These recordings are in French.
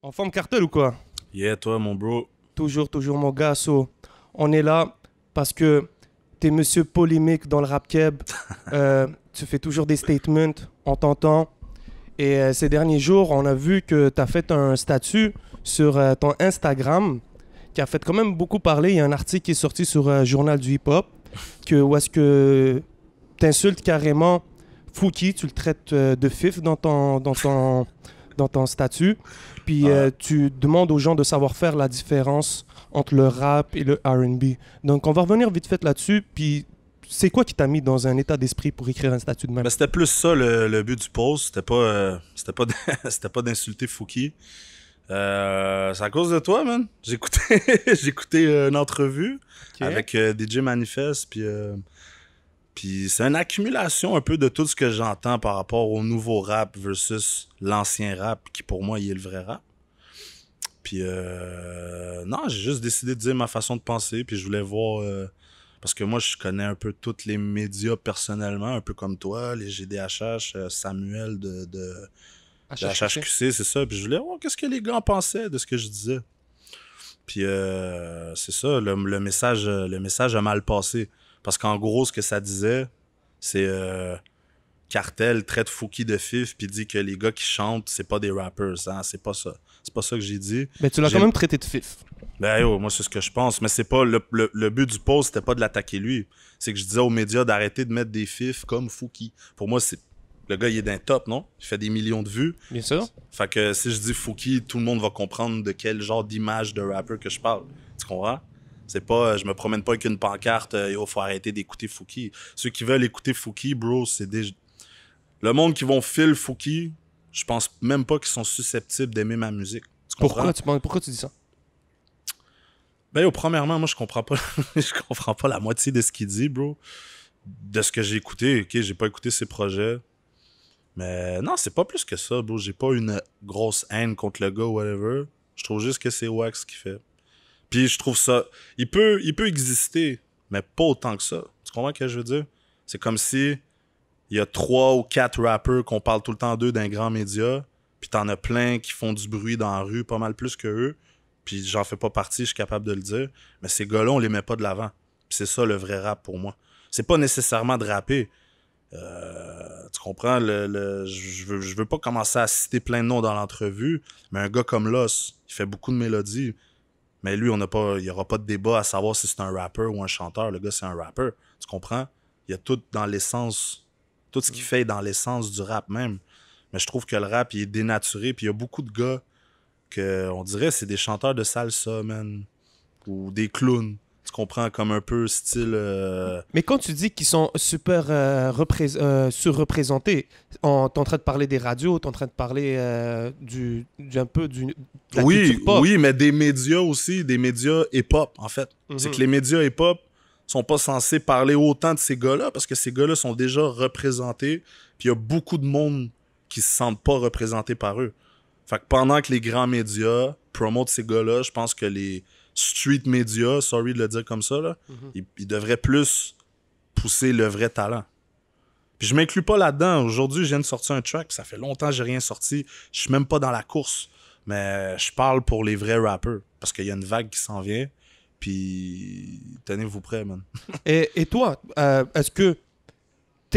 En forme cartel ou quoi Yeah, toi, mon bro. Toujours, toujours, mon gars. So, on est là parce que t'es monsieur polémique dans le rap keb. Euh, tu fais toujours des statements, en t'entend. Et euh, ces derniers jours, on a vu que t'as fait un statut sur euh, ton Instagram qui a fait quand même beaucoup parler. Il y a un article qui est sorti sur Journal du Hip Hop que, où est-ce que t'insultes carrément Fouki, tu le traites de fif dans ton. Dans ton dans ton statut. Puis euh, tu demandes aux gens de savoir faire la différence entre le rap et le RB. Donc on va revenir vite fait là-dessus. Puis c'est quoi qui t'a mis dans un état d'esprit pour écrire un statut de même? Ben, c'était plus ça le, but du post. C'était pas, euh, c'était pas, d'insulter Fouki. Euh, c'est à cause de toi, man. J'écoutais, j'écoutais une entrevue avec DJ Manifest, puis puis c'est une accumulation un peu de tout ce que j'entends par rapport au nouveau rap versus l'ancien rap, qui pour moi, il est le vrai rap. Puis euh, non, j'ai juste décidé de dire ma façon de penser, puis je voulais voir... Euh, parce que moi, je connais un peu tous les médias personnellement, un peu comme toi, les GDHH, euh, Samuel de, de, HHQC, c'est ça. Puis je voulais voir qu'est-ce que les gars pensaient de ce que je disais. Puis c'est ça, le, message, le message a mal passé. Parce qu'en gros, ce que ça disait, c'est euh, Cartel traite Fouki de fif puis dit que les gars qui chantent, c'est pas des rappers. Hein? C'est pas ça. C'est pas ça que j'ai dit. Mais tu l'as quand même traité de fif. Ben yo, moi c'est ce que je pense. Mais c'est pas le, but du post, c'était pas de l'attaquer lui. C'est que je disais aux médias d'arrêter de mettre des fifs comme Fouki. Pour moi, c'est le gars, il est d'un top, non? Il fait des millions de vues. Bien sûr. Fait que si je dis Fouki, tout le monde va comprendre de quel genre d'image de rapper que je parle. Tu comprends? C'est pas, euh, je me promène pas avec une pancarte, il euh, faut arrêter d'écouter Fouki. Ceux qui veulent écouter Fouki, bro, c'est des. Le monde qui vont fil Fouki, je pense même pas qu'ils sont susceptibles d'aimer ma musique. pourquoi, tu, dis ça? Ben, premièrement, moi, je comprends pas, je comprends pas la moitié de ce qu'il dit, bro. De ce que j'ai écouté, ok, j'ai pas écouté ses projets. Mais non, c'est pas plus que ça, bro. J'ai pas une grosse haine contre le gars, whatever. Je trouve juste que c'est Wax qui fait. Puis je trouve ça. Il peut, il peut exister, mais pas autant que ça. Tu comprends ce que je veux dire? C'est comme si il y a trois ou quatre rappeurs qu'on parle tout le temps d'eux d'un grand média, puis t'en as plein qui font du bruit dans la rue pas mal plus que eux, puis j'en fais pas partie, je suis capable de le dire, mais ces gars-là, on les met pas de l'avant. c'est ça le vrai rap pour moi. C'est pas nécessairement de rapper. Euh, tu comprends? Le, je, veux, veux pas commencer à citer plein de noms dans l'entrevue, mais un gars comme Los, il fait beaucoup de mélodies, mais lui, on pas, il n'y aura pas de débat à savoir si c'est un rappeur ou un chanteur. Le gars, c'est un rappeur. Tu comprends? Il y a tout dans l'essence, tout ce qu'il mm. fait dans l'essence du rap même. Mais je trouve que le rap, il est dénaturé. Puis il y a beaucoup de gars que, on dirait, c'est des chanteurs de salsa, man. Ou des clowns tu comprends comme un peu style. Euh, mais quand tu dis qu'ils sont super euh, représentés, euh, tu surreprésentés, t'es en train de parler des radios, t'es en train de parler du, un peu du. Oui, oui, mais des médias aussi, des médias hip-hop en fait. C'est mhm. que les médias hip-hop sont pas censés parler autant de ces gars-là parce que ces gars-là sont déjà représentés, puis il y a beaucoup de monde qui se sentent pas représentés par eux. Fait que pendant que les grands médias promotent ces gars-là, je pense que les street media, sorry de le dire comme ça, là, mhm. ils, devraient plus pousser le vrai talent. Puis je m'inclus pas là-dedans. Aujourd'hui, je viens de sortir un track. Ça fait longtemps que j'ai rien sorti. Je suis même pas dans la course. Mais je parle pour les vrais rappeurs. Parce qu'il y a une vague qui s'en vient. Puis tenez-vous prêts, man. et, toi, euh, est-ce que.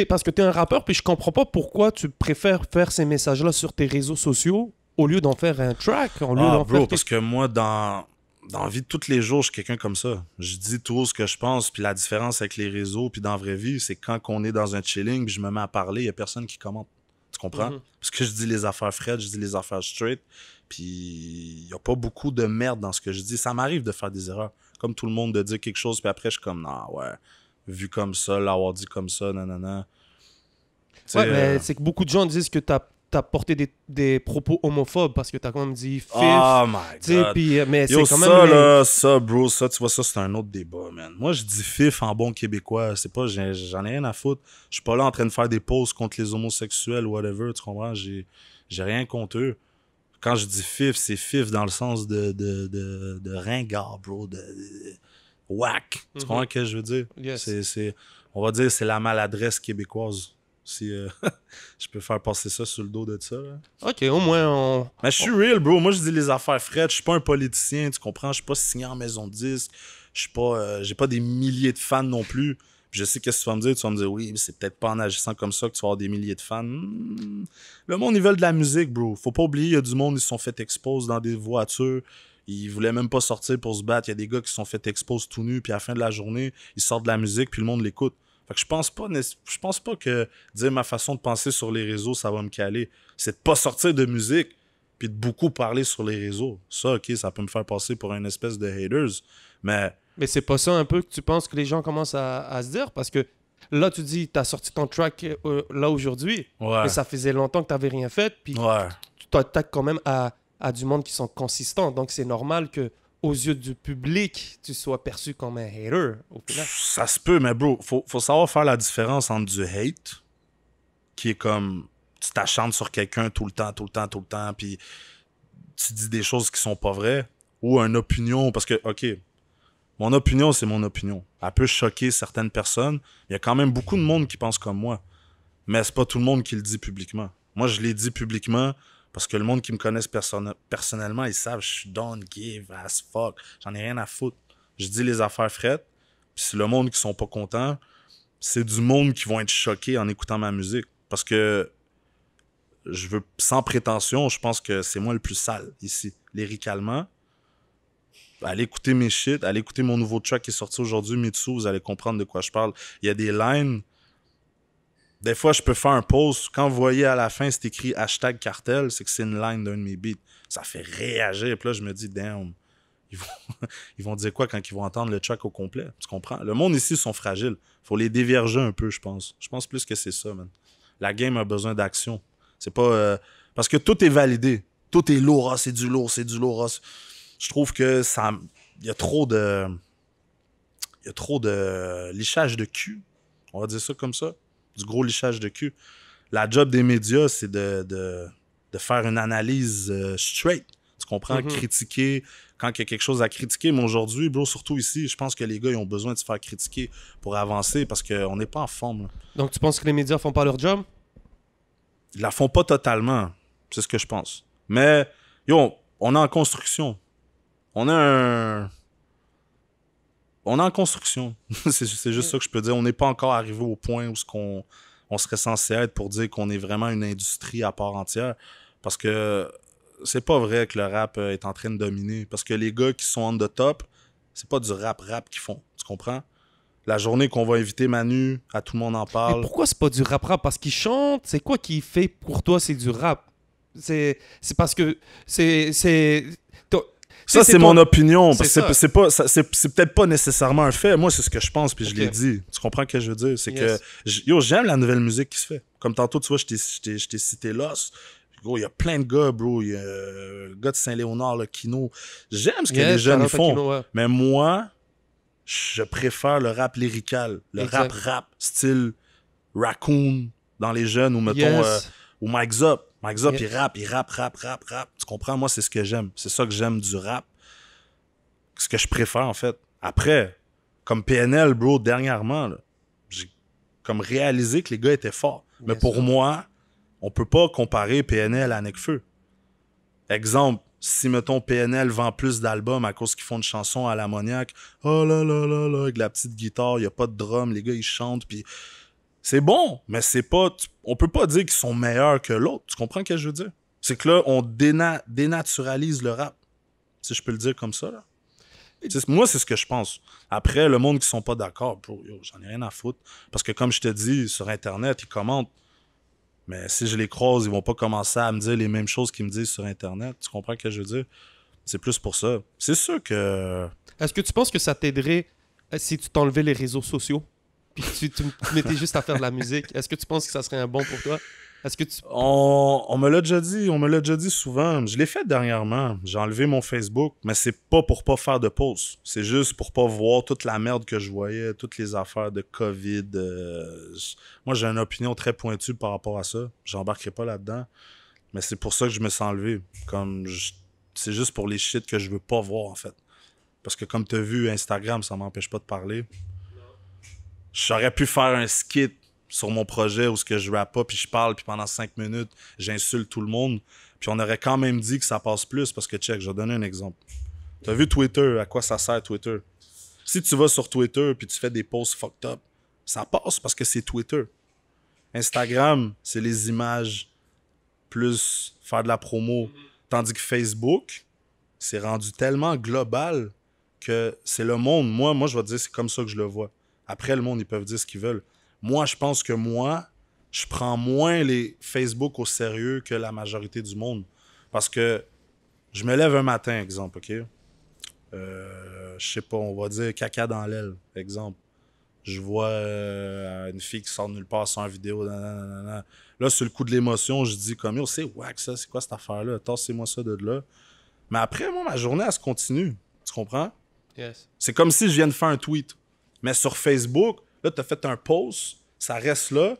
parce que tu es un rappeur, puis je comprends pas pourquoi tu préfères faire ces messages-là sur tes réseaux sociaux au lieu d'en faire un track, en lieu ah, faire. Parce que moi, dans, dans la vie de tous les jours, je suis quelqu'un comme ça. Je dis tout ce que je pense, puis la différence avec les réseaux, puis dans la vraie vie, c'est quand on est dans un chilling, puis je me mets à parler, il n'y a personne qui commente. Tu comprends? Mhm. Parce que je dis les affaires fraîches, je dis les affaires straight, puis il n'y a pas beaucoup de merde dans ce que je dis. Ça m'arrive de faire des erreurs, comme tout le monde, de dire quelque chose, puis après, je suis comme, non, ah ouais, vu comme ça, l'avoir dit comme ça, nanana. non ouais, mais euh, c'est que beaucoup de gens disent que tu as t'as porté des, propos homophobes parce que t'as quand même dit fif. Oh my god. Euh, mais c'est quand même. Ça, ça, bro, ça, tu vois, ça, c'est un autre débat, man. Moi, je dis fif en bon québécois. C'est pas, j'en ai, rien à foutre. Je suis pas là en train de faire des pauses contre les homosexuels ou whatever, tu comprends? J'ai rien contre eux. Quand je dis fif, c'est fif dans le sens de, de, de, ringard, bro, de, whack. Tu mhm. comprends ce que je veux dire? on va dire, c'est la maladresse québécoise si euh, je peux faire passer ça sur le dos de ça. OK, au moins on. Mais je suis real, bro. Moi, je dis les affaires fraîches. Je suis pas un politicien, tu comprends? Je suis pas signé en maison de disque. Je suis pas. Euh, j'ai pas des milliers de fans non plus. Je sais qu'est-ce que tu vas me dire. Tu vas me dire, oui, mais c'est peut-être pas en agissant comme ça que tu vas avoir des milliers de fans. Hmm. Le monde, ils veulent de la musique, bro. Faut pas oublier, il y a du monde, ils se sont fait expose dans des voitures. Ils voulaient même pas sortir pour se battre. Il y a des gars qui se sont fait expose tout nus, puis à la fin de la journée, ils sortent de la musique, puis le monde l'écoute je pense pas, je pense pas que dire ma façon de penser sur les réseaux, ça va me caler. C'est de pas sortir de musique puis de beaucoup parler sur les réseaux. Ça, ok, ça peut me faire passer pour une espèce de haters, mais... Mais c'est pas ça un peu que tu penses que les gens commencent à, se dire? Parce que là, tu dis, tu as sorti ton track euh, là aujourd'hui, ouais. ça faisait longtemps que tu t'avais rien fait, puis tu t'attaques quand même à, à, du monde qui sont consistants, donc c'est normal que aux yeux du public, tu sois perçu comme un hater Ça se peut, mais bro, faut, faut savoir faire la différence entre du hate, qui est comme tu t'achantes sur quelqu'un tout le temps, tout le temps, tout le temps, puis tu dis des choses qui sont pas vraies, ou une opinion, parce que, OK, mon opinion, c'est mon opinion. Elle peut choquer certaines personnes. Il y a quand même beaucoup de monde qui pense comme moi, mais c'est pas tout le monde qui le dit publiquement. Moi, je l'ai dit publiquement parce que le monde qui me connaissent personnellement, ils savent, je suis don't give as fuck. J'en ai rien à foutre. Je dis les affaires frettes. Puis c'est le monde qui sont pas contents. C'est du monde qui vont être choqués en écoutant ma musique. Parce que je veux, sans prétention, je pense que c'est moi le plus sale ici. lyricalement. Allez écouter mes shit, allez écouter mon nouveau track qui est sorti aujourd'hui, Mitsu, vous allez comprendre de quoi je parle. Il y a des lines des fois, je peux faire un pause. Quand vous voyez à la fin, c'est écrit hashtag cartel, c'est que c'est une line d'un de mes beats. Ça fait réagir. Puis là, je me dis, damn, ils vont, dire quoi quand ils vont entendre le track au complet? Tu comprends? Le monde ici, ils sont fragiles. faut les déverger un peu, je pense. Je pense plus que c'est ça, man. La game a besoin d'action. C'est pas. Euh, parce que tout est validé. Tout est lourd. Ah, c'est du lourd, c'est du lourd. Ah, je trouve que ça. Il y a trop de. Il y a trop de lichage de cul. On va dire ça comme ça du gros lichage de cul. La job des médias, c'est de, faire une analyse euh, straight. Tu comprends? Mhm. Critiquer quand il y a quelque chose à critiquer. Mais aujourd'hui, bro, surtout ici, je pense que les gars, ils ont besoin de se faire critiquer pour avancer parce qu'on n'est pas en forme. Donc, tu penses que les médias font pas leur job? Ils la font pas totalement. C'est ce que je pense. Mais, yo, on est en construction. On a un on est en construction. c'est juste ça que je peux dire. On n'est pas encore arrivé au point où ce qu'on on serait censé être pour dire qu'on est vraiment une industrie à part entière. Parce que c'est pas vrai que le rap euh, est en train de dominer. Parce que les gars qui sont en the top, c'est pas du rap rap qu'ils font. Tu comprends? La journée qu'on va inviter Manu, à tout le monde en parle. Mais pourquoi c'est pas du rap rap? Parce qu'il chante. C'est quoi qui fait pour toi? C'est du rap. C'est parce que c'est ça, c'est mon opinion. C'est pas, c'est peut-être pas nécessairement un fait. Moi, c'est ce que je pense, puis je l'ai dit. Tu comprends ce que je veux dire? C'est que, yo, j'aime la nouvelle musique qui se fait. Comme tantôt, tu vois, je t'ai cité Lost. il y a plein de gars, bro. Il y a le euh, gars de Saint-Léonard, le Kino. J'aime ce que les jeunes font. Mais moi, je préfère le rap lyrical. Le rap-rap, style Raccoon dans les jeunes, ou mettons, euh, ou Mike up. Mike Zop, il rappe, il rappe, rap, rap, rappe. Tu comprends? Moi, c'est ce que j'aime. C'est ça que j'aime du rap. Ce que je préfère, en fait. Après, comme PNL, bro, dernièrement, j'ai comme réalisé que les gars étaient forts. Mais pour moi, on peut pas comparer PNL à Necfeu. Exemple, si, mettons, PNL vend plus d'albums à cause qu'ils font une chanson à l'ammoniaque, oh là là là là, avec la petite guitare, il n'y a pas de drum, les gars, ils chantent, puis c'est bon, mais c'est pas. on peut pas dire qu'ils sont meilleurs que l'autre. Tu comprends ce que je veux dire? C'est que là, on dénaturalise le rap. Si je peux le dire comme ça, Moi, c'est ce que je pense. Après, le monde qui sont pas d'accord, j'en ai rien à foutre. Parce que comme je te dis, sur Internet, ils commentent. Mais si je les croise, ils vont pas commencer à me dire les mêmes choses qu'ils me disent sur Internet. Tu comprends ce que je veux dire? C'est plus pour ça. C'est sûr que. Est-ce que tu penses que ça t'aiderait euh, si tu t'enlevais les réseaux sociaux? puis tu tu mettais juste à faire de la musique, est-ce que tu penses que ça serait un bon pour toi? Est-ce que tu... On, me l'a déjà dit, on me l'a déjà dit souvent. Je l'ai fait dernièrement. J'ai enlevé mon Facebook, mais c'est pas pour pas faire de pause. C'est juste pour pas voir toute la merde que je voyais, toutes les affaires de COVID. Euh, moi, j'ai une opinion très pointue par rapport à ça. J'embarquerai pas là-dedans. Mais c'est pour ça que je me suis enlevé. Comme c'est juste pour les shit que je veux pas voir en fait. Parce que comme tu as vu Instagram, ça m'empêche pas de parler j'aurais pu faire un skit sur mon projet où ce que je rappe pas puis je parle puis pendant cinq minutes j'insulte tout le monde puis on aurait quand même dit que ça passe plus parce que check je vais donner un exemple Tu as vu Twitter à quoi ça sert Twitter si tu vas sur Twitter puis tu fais des posts fucked up ça passe parce que c'est Twitter Instagram c'est les images plus faire de la promo tandis que Facebook c'est rendu tellement global que c'est le monde moi moi je vais te dire c'est comme ça que je le vois après, le monde, ils peuvent dire ce qu'ils veulent. Moi, je pense que moi, je prends moins les Facebook au sérieux que la majorité du monde. Parce que je me lève un matin, exemple, OK? Euh, je sais pas, on va dire caca dans l'aile, exemple. Je vois euh, une fille qui sort de nulle part sans vidéo. Là, sur le coup de l'émotion, je dis comme yo, c'est wack ça, c'est quoi cette affaire-là? Tassez-moi ça de là. Mais après, moi, ma journée, elle se continue. Tu comprends? Yes. C'est comme si je viens de faire un tweet. Mais sur Facebook, là, tu as fait un post, ça reste là.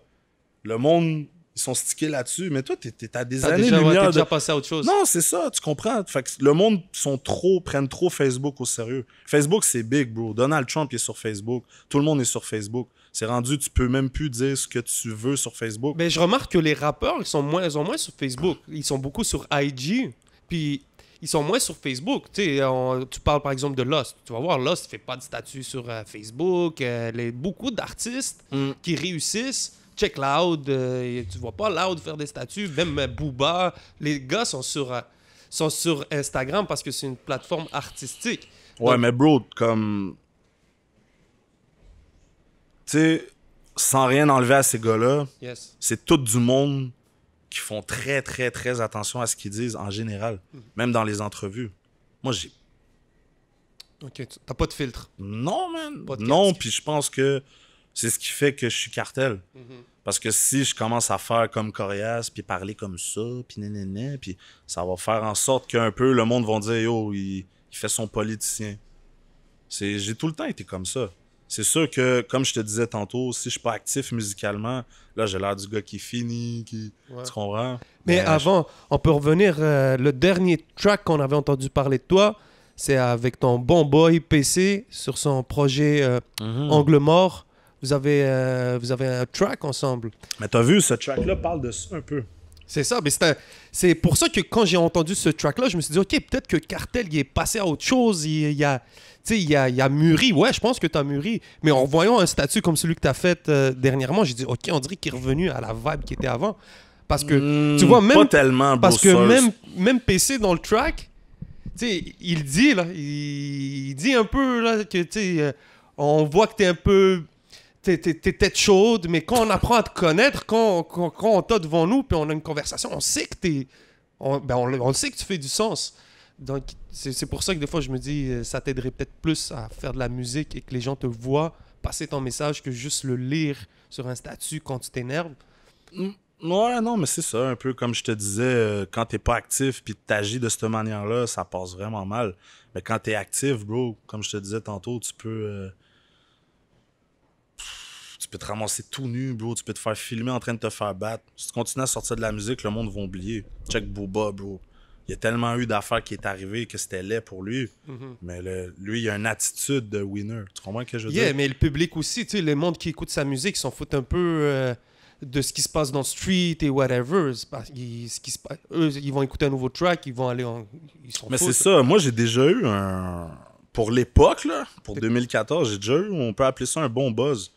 Le monde, ils sont stickés là-dessus. Mais toi, tu es, des années déjà, lumière déjà passé à autre chose. Non, c'est ça, tu comprends. le monde sont trop, prennent trop Facebook au sérieux. Facebook, c'est big, bro. Donald Trump il est sur Facebook. Tout le monde est sur Facebook. C'est rendu, tu peux même plus dire ce que tu veux sur Facebook. Mais je remarque que les rappeurs, ils sont moins en moins sur Facebook. Ils sont beaucoup sur IG. Puis ils sont moins sur Facebook. tu parles par exemple de Lost. Tu vas voir, Lost ne fait pas de statut sur euh, Facebook. Euh, beaucoup d'artistes mm. qui réussissent. Check Loud, euh, Tu tu vois pas Loud faire des statuts, même Booba. Les gars sont sur, Instagram parce que c'est une plateforme artistique. Ouais, mais bro, comme. Tu sais, sans rien enlever à ces gars-là, c'est tout du monde qui font très, très, très attention à ce qu'ils disent en général, mhm. même dans les entrevues. Moi, j'ai. Ok, t'as pas de filtre. Non, man. Non, puis je pense que c'est ce qui fait que je suis cartel. Mhm. Parce que si je commence à faire comme Corias, puis parler comme ça, puis puis ça va faire en sorte qu'un peu le monde vont dire Yo, il, il fait son politicien. J'ai tout le temps été comme ça. C'est sûr que, comme je te disais tantôt, si je suis pas actif musicalement, là, j'ai l'air du gars qui finit, qui. Tu comprends? Mais, euh, avant, on peut revenir. Euh, le dernier track qu'on avait entendu parler de toi, c'est avec ton bon boy PC sur son projet euh, mhm. Angle Mort. Vous avez, vous avez un track ensemble. Mais t'as vu, ce track-là parle de ça un peu. C'est ça, mais c'est pour ça que quand j'ai entendu ce track-là, je me suis dit, OK, peut-être que Cartel, il est passé à autre chose, il, a, il, a, mûri. Ouais, je pense que tu as mûri. Mais en voyant un statut comme celui que tu as fait euh, dernièrement, j'ai dit, OK, on dirait qu'il est revenu à la vibe qui était avant. Parce que, hmm, tu vois, même. tellement, Parce que même, même PC dans le track, il dit, là, il, dit un peu, là, que, tu euh, on voit que tu es un peu t'es tête chaude, mais quand on apprend à te connaître, quand, quand, on t'a devant nous, puis on a une conversation, on sait que t'es. On, ben, on, sait que tu fais du sens. Donc, c'est pour ça que des fois, je me dis, euh, ça t'aiderait peut-être plus à faire de la musique et que les gens te voient passer ton message que juste le lire sur un statut quand tu t'énerves. Ouais, non, mais c'est ça, un peu comme je te disais, euh, quand t'es pas actif puis t'agis de cette manière-là, ça passe vraiment mal. Mais quand t'es actif, bro, comme je te disais tantôt, tu peux, euh, tu peux te ramasser tout nu, bro. Tu peux te faire filmer en train de te faire battre. Si tu continues à sortir de la musique, le monde va oublier. Check Booba, bro. Il y a tellement eu d'affaires qui est arrivé que c'était laid pour lui. Mhm. Mais lui, il a une attitude de winner. Tu comprends ce que je veux yeah, mais le public aussi, tu sais, le monde qui écoutent sa musique, ils s'en foutent un peu euh, de ce qui se passe dans le street et whatever. qui se, eux, ils vont écouter un nouveau track, ils vont aller en. mais c'est ça. Moi, j'ai déjà eu un. Pour l'époque, là, pour 2014, j'ai déjà eu, on peut appeler ça un bon buzz.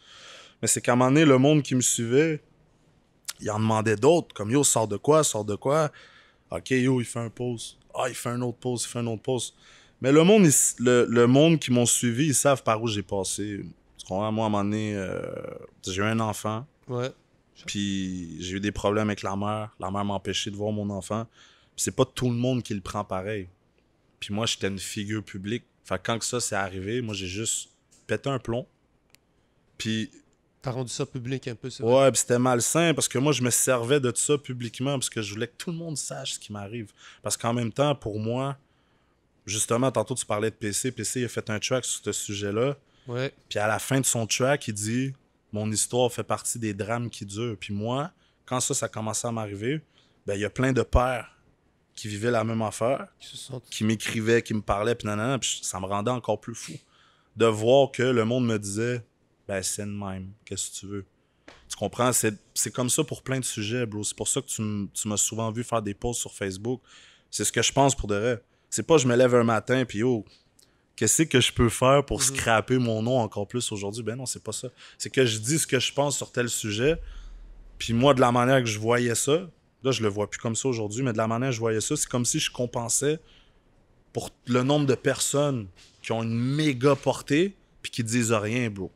Mais c'est qu'à un moment donné, le monde qui me suivait, il en demandait d'autres, comme yo, sort de quoi, sort de quoi. Ok, yo, il fait un pause. Ah, il fait un autre pause, il fait un autre pause. Mais le monde, le, monde qui m'ont suivi, ils savent par où j'ai passé. Parce qu'on, moi, à un moment donné, euh, j'ai eu un enfant. Ouais. Puis j'ai eu des problèmes avec la mère. La mère empêché de voir mon enfant. Puis c'est pas tout le monde qui le prend pareil. Puis moi, j'étais une figure publique. Fait quand que ça s'est arrivé, moi, j'ai juste pété un plomb. Puis T'as rendu ça public un peu, ça? Ouais, puis c'était malsain parce que moi, je me servais de ça publiquement parce que je voulais que tout le monde sache ce qui m'arrive. Parce qu'en même temps, pour moi, justement, tantôt, tu parlais de PC. PC, a fait un track sur ce sujet-là. Ouais. Puis à la fin de son track, il dit Mon histoire fait partie des drames qui durent. Puis moi, quand ça, ça commençait à m'arriver, ben, il y a plein de pères qui vivaient la même affaire, qui, qui m'écrivaient, qui me parlaient, puis nanana, puis ça me rendait encore plus fou de voir que le monde me disait ben c'est même. Qu'est-ce que tu veux? Tu comprends? C'est comme ça pour plein de sujets, bro. C'est pour ça que tu m'as souvent vu faire des posts sur Facebook. C'est ce que je pense pour de vrai. C'est pas je me lève un matin puis oh, qu'est-ce que je peux faire pour mm-hmm. scraper mon nom encore plus aujourd'hui? Ben non, c'est pas ça. C'est que je dis ce que je pense sur tel sujet. Puis moi, de la manière que je voyais ça, là, je le vois plus comme ça aujourd'hui, mais de la manière que je voyais ça, c'est comme si je compensais pour le nombre de personnes qui ont une méga portée puis qui disent rien, bro.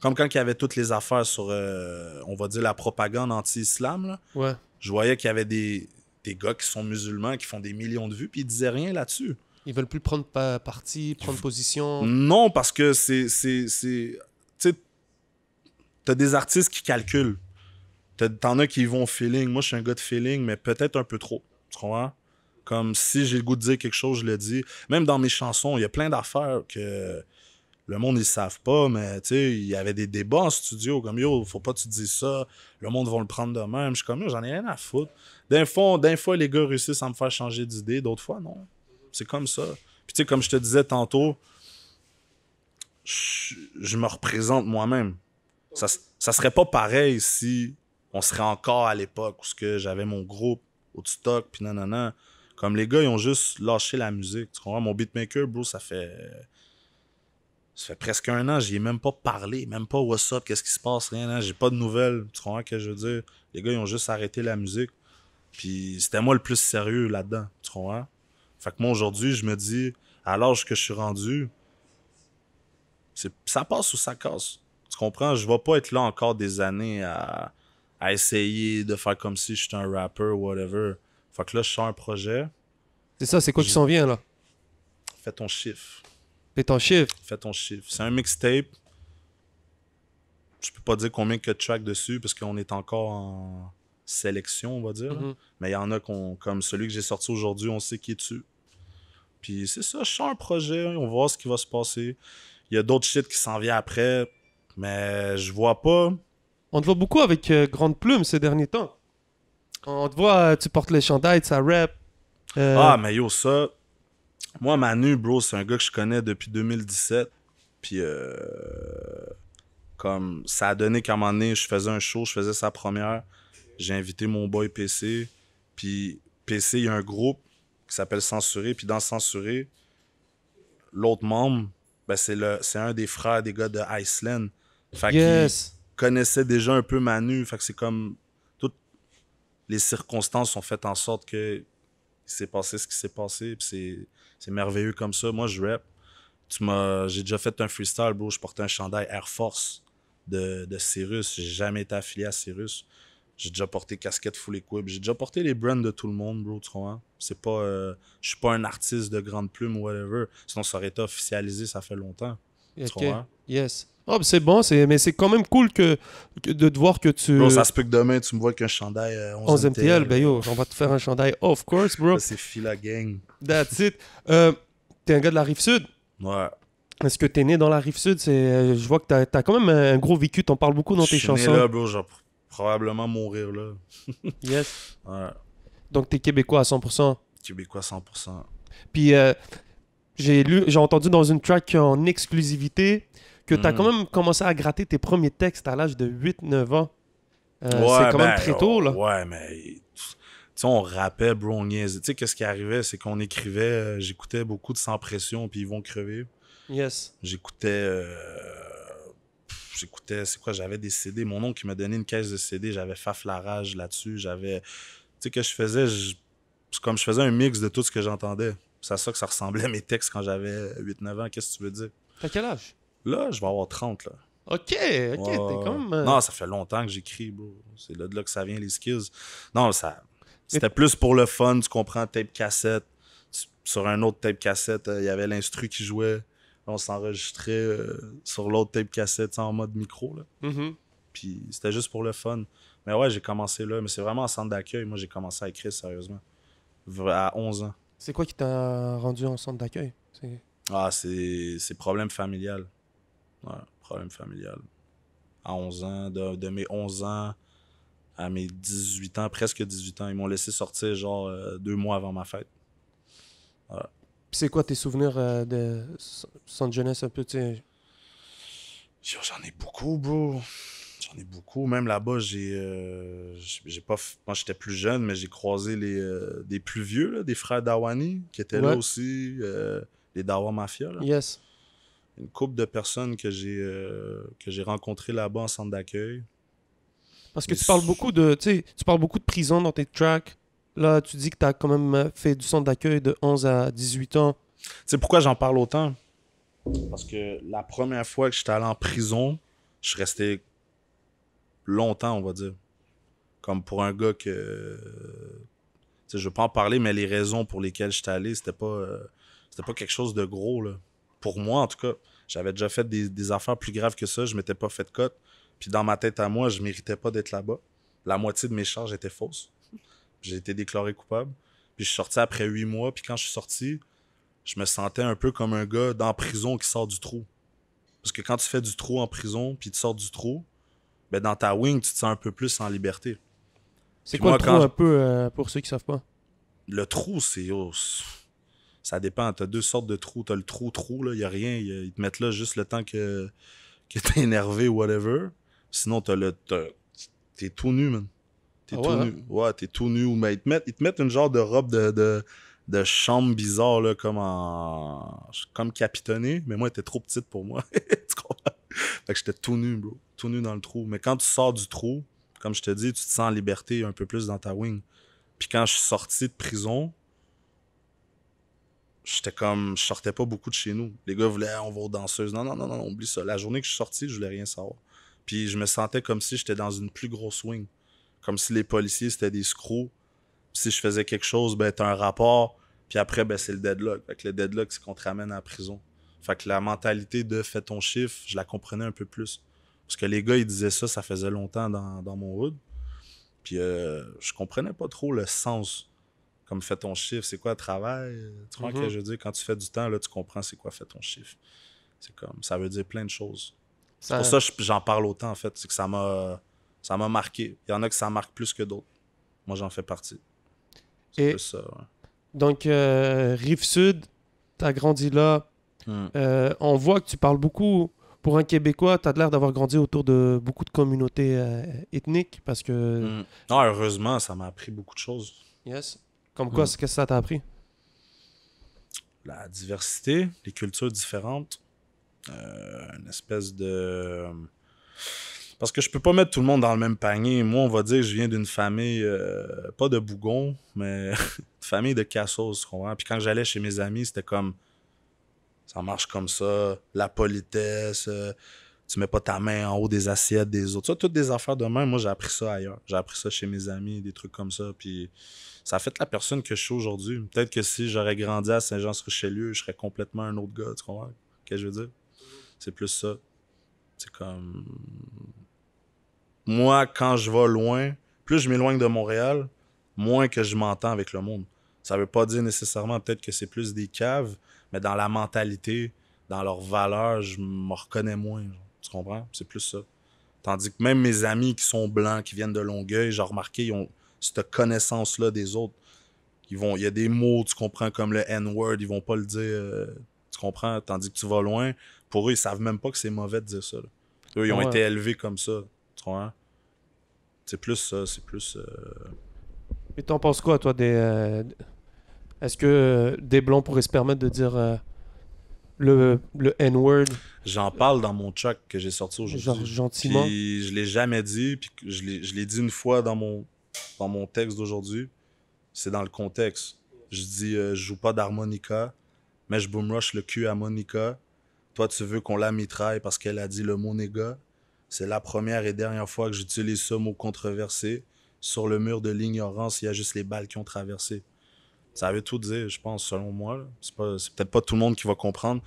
Comme quand il y avait toutes les affaires sur, euh, on va dire, la propagande anti-islam, ouais. je voyais qu'il y avait des, des gars qui sont musulmans, qui font des millions de vues, puis ils disaient rien là-dessus. Ils veulent plus prendre parti, prendre position. Non, parce que c'est. Tu sais, t'as des artistes qui calculent. en as qui vont feeling. Moi, je suis un gars de feeling, mais peut-être un peu trop. Tu comprends? Comme si j'ai le goût de dire quelque chose, je le dis. Même dans mes chansons, il y a plein d'affaires que le monde, ils savent pas, mais tu sais, il y avait des débats en studio, comme yo, faut pas que tu dises ça, le monde va le prendre de même. Je suis comme yo, j'en ai rien à foutre. D'un fond d'un fois, les gars réussissent à me faire changer d'idée, d'autres fois, non. C'est comme ça. Puis tu sais, comme je te disais tantôt, je, me représente moi-même. Ça, ça serait pas pareil si on serait encore à l'époque où que j'avais mon groupe au stock, puis nanana. Comme les gars, ils ont juste lâché la musique. Tu comprends? Mon beatmaker, bro, ça fait ça fait presque un an, j'y ai même pas parlé, même pas WhatsApp. qu'est-ce qui se passe, rien, là, hein. j'ai pas de nouvelles. Tu comprends ce que je veux dire? Les gars, ils ont juste arrêté la musique. Puis c'était moi le plus sérieux là-dedans, tu comprends? Fait que moi, aujourd'hui, je me dis, à l'âge que je suis rendu, ça passe ou ça casse. Tu comprends? Je vais pas être là encore des années à, essayer de faire comme si j'étais un rapper ou whatever. Fait que là, je sors un projet. C'est ça, c'est quoi qui s'en vient là? Fais ton chiffre. Fais ton chiffre. Fais ton chiffre. C'est un mixtape. Je peux pas dire combien que de tracks dessus parce qu'on est encore en sélection, on va dire. Mhm. Mais il y en a comme celui que j'ai sorti aujourd'hui, on sait qui est dessus. Puis c'est ça, je un projet, on va voir ce qui va se passer. Il y a d'autres shit qui s'en vient après, mais je vois pas. On te voit beaucoup avec euh, Grande Plume ces derniers temps. On te voit, euh, tu portes les chandails, ça rap. Euh. Ah, mais yo, ça, moi, Manu, bro, c'est un gars que je connais depuis 2017. Puis, euh, comme ça a donné qu'à un moment donné, je faisais un show, je faisais sa première. J'ai invité mon boy PC. Puis, PC, il y a un groupe qui s'appelle Censuré. Puis, dans Censuré, l'autre membre, ben, c'est, le, c'est un des frères des gars de Iceland. Fait qu'il connaissait déjà un peu Manu. Fait que c'est comme. Toutes les circonstances ont fait en sorte que s'est passé ce qui s'est passé. c'est merveilleux comme ça. Moi, je rap. j'ai déjà fait un freestyle, bro. Je portais un chandail Air Force de, de Cyrus. J'ai jamais été affilié à Cyrus. J'ai déjà porté casquette full equip. J'ai déjà porté les brands de tout le monde, bro. Tu C'est pas. Euh, je suis pas un artiste de grande plume ou whatever. Sinon, ça aurait été officialisé, ça fait longtemps. Yes. Ah, ben, c'est bon, mais c'est quand même cool que, de te voir que tu. Bro, ça se peut que demain, tu me vois qu'un chandail 11, euh, MTL. Ben, yo, on va te faire un chandail, of course, bro. c'est fila gang. That's it. Euh, t'es un gars de la rive sud. Ouais. Est-ce que t'es né dans la rive sud euh, Je vois que t'as, as quand même un gros vécu, t'en parles beaucoup dans tes chansons. Je suis probablement mourir là. yes. Donc t'es québécois à 100%. Québécois 100%. Puis j'ai lu, j'ai entendu dans une track en exclusivité que tu as mm. quand même commencé à gratter tes premiers textes à l'âge de 8-9 ans. Euh, c'est quand même ben, très tôt, là. Ouais, mais tu sais on rappait, bro, on Tu sais, qu'est-ce qui arrivait, c'est qu'on écrivait, euh, j'écoutais beaucoup de Sans Pression, puis Ils vont crever. Yes. J'écoutais, euh, j'écoutais, c'est quoi, j'avais des CD. Mon oncle qui m'a donné une caisse de CD, j'avais Faflarage là-dessus, j'avais, tu sais, que je faisais, je... comme je faisais un mix de tout ce que j'entendais. C'est ça que ça ressemblait à mes textes quand j'avais 8-9 ans, qu'est-ce que tu veux dire? T'as quel âge? Là, je vais avoir 30, là. OK, OK, t'es comme... Euh, non, ça fait longtemps que j'écris, bro. C'est là de là que ça vient, les skills. Non, ça... C'était plus pour le fun, tu comprends, tape cassette. Sur un autre tape cassette, euh, il y avait l'instru qui jouait. On s'enregistrait euh, sur l'autre tape cassette en mode micro, mm-hmm. Puis c'était juste pour le fun. Mais ouais, j'ai commencé là. Mais c'est vraiment en centre d'accueil. Moi, j'ai commencé à écrire sérieusement. À 11 ans. C'est quoi qui t'a rendu en centre d'accueil? Ah, c'est problème familial. Ouais, problème familial. À 11 ans, de, mes 11 ans à mes 18 ans, presque 18 ans, ils m'ont laissé sortir genre euh, deux mois avant ma fête. Ouais. C'est quoi tes souvenirs euh, de son jeunesse un peu, tu J'en ai beaucoup, bro. J'en ai beaucoup. Même là-bas, j'ai, euh, j'ai pas. Moi, j'étais plus jeune, mais j'ai croisé les des plus vieux, là, des frères Dawani, qui étaient là aussi, les Dawa Mafia. Là. Yes une couple de personnes que j'ai euh, que j'ai rencontrées là-bas en centre d'accueil. Parce que tu parles beaucoup de tu parles beaucoup de prison dans tes tracks. Là, tu dis que tu as quand même euh, fait du centre d'accueil de 11 à 18 ans. c'est pourquoi j'en parle autant Parce que la première fois que j'étais allé en prison, je suis resté longtemps, on va dire. Comme pour un gars que je ne veux pas en parler, mais les raisons pour lesquelles j'étais allé, c'était pas euh, c'était pas quelque chose de gros pour moi en tout cas. J'avais déjà fait des, des, affaires plus graves que ça. Je m'étais pas fait de cote. Puis dans ma tête à moi, je méritais pas d'être là-bas. La moitié de mes charges étaient fausses. J'ai été déclaré coupable. Puis je suis sorti après huit mois. Puis quand je suis sorti, je me sentais un peu comme un gars dans prison qui sort du trou. Parce que quand tu fais du trou en prison, puis tu sors du trou, ben dans ta wing, tu te sens un peu plus en liberté. C'est quoi le trou un peu euh, pour ceux qui savent pas? Le trou, c'est... Oh, ça dépend. Tu as deux sortes de trous. Tu as le trou, trou, là, il n'y a rien. Ils te mettent là juste le temps que, que tu énervé ou whatever. Sinon, tu le. T'es tout nu, man. T'es ah tout nu. Hein? Ouais, t'es tout nu. Mais ils te mettent, une genre de robe de, de, de chambre bizarre, là, comme en. comme capitonné. Mais moi, elle était trop petite pour moi. tu comprends? Fait que j'étais tout nu, bro. Tout nu dans le trou. Mais quand tu sors du trou, comme je te dis, tu te sens en liberté un peu plus dans ta wing. Puis quand je suis sorti de prison, j'étais comme, je sortais pas beaucoup de chez nous. Les gars voulaient, ah, on va aux danseuses. Non, non, non, non, oublie ça. La journée que je suis sorti, je voulais rien savoir. Puis je me sentais comme si j'étais dans une plus grosse wing. Comme si les policiers, c'était des screws. si je faisais quelque chose, ben, t'as un rapport. Puis après, ben, c'est le deadlock. avec le deadlock, c'est qu'on te ramène à prison. Fait que la mentalité de fais ton chiffre, je la comprenais un peu plus. Parce que les gars, ils disaient ça, ça faisait longtemps dans, mon hood. Puis euh, je comprenais pas trop le sens comme fais ton chiffre, c'est quoi travail? Tu crois que mhm. je veux dire? Quand tu fais du temps, là, tu comprends c'est quoi fait ton chiffre. C'est comme, ça veut dire plein de choses. C'est pour ça que j'en parle autant, en fait. C'est que ça m'a, ça m'a marqué. Il y en a que ça marque plus que d'autres. Moi, j'en fais partie. C'est ça, Donc, euh, Rive-Sud, t'as grandi là. Hmm. Euh, on voit que tu parles beaucoup. Pour un Québécois, t'as l'air d'avoir grandi autour de beaucoup de communautés euh, ethniques parce que... Hmm. Non, heureusement, ça m'a appris beaucoup de choses. Yes. Comme quoi, qu'est-ce que ça t'a appris? La diversité, les cultures différentes, euh, une espèce de... Euh, parce que je peux pas mettre tout le monde dans le même panier. Moi, on va dire, je viens d'une famille, euh, pas de bougon, mais une famille de cassos, tu Puis quand j'allais chez mes amis, c'était comme, ça marche comme ça, la politesse tu mets pas ta main en haut des assiettes des autres. toutes des affaires de main, moi, j'ai appris ça ailleurs. J'ai appris ça chez mes amis, des trucs comme ça. Puis ça a fait la personne que je suis aujourd'hui. Peut-être que si j'aurais grandi à Saint-Jean-sur-Richelieu, je serais complètement un autre gars. Tu comprends ce que je veux dire? C'est plus ça. C'est comme. Moi, quand je vais loin, plus je m'éloigne de Montréal, moins que je m'entends avec le monde. Ça veut pas dire nécessairement peut-être que c'est plus des caves, mais dans la mentalité, dans leur valeur, je me reconnais moins. Genre. Tu comprends? C'est plus ça. Tandis que même mes amis qui sont blancs, qui viennent de Longueuil, j'ai remarqué, ils ont cette connaissance-là des autres. vont, il y a des mots, tu comprends, comme le N-word, ils vont pas le dire, euh, tu comprends, tandis que tu vas loin. Pour eux, ils savent même pas que c'est mauvais de dire ça. Eux, ils ont été élevés comme ça, tu comprends? C'est plus ça, c'est plus... Mais euh, t'en penses quoi, toi, des... Euh, est-ce que des blancs pourraient se permettre de dire le, le N-word J'en parle dans mon choc que j'ai sorti aujourd'hui. Genre gentiment. je l'ai jamais dit, puis je l'ai dit une fois dans mon, dans mon texte d'aujourd'hui. C'est dans le contexte. Je dis, euh, je joue pas d'harmonica, mais je rush le cul à Monica. Toi, tu veux qu'on la mitraille parce qu'elle a dit le mot néga. C'est la première et dernière fois que j'utilise ce mot controversé. Sur le mur de l'ignorance, il y a juste les balles qui ont traversé. Ça avait tout dit, je pense, selon moi. C'est peut-être pas tout le monde qui va comprendre.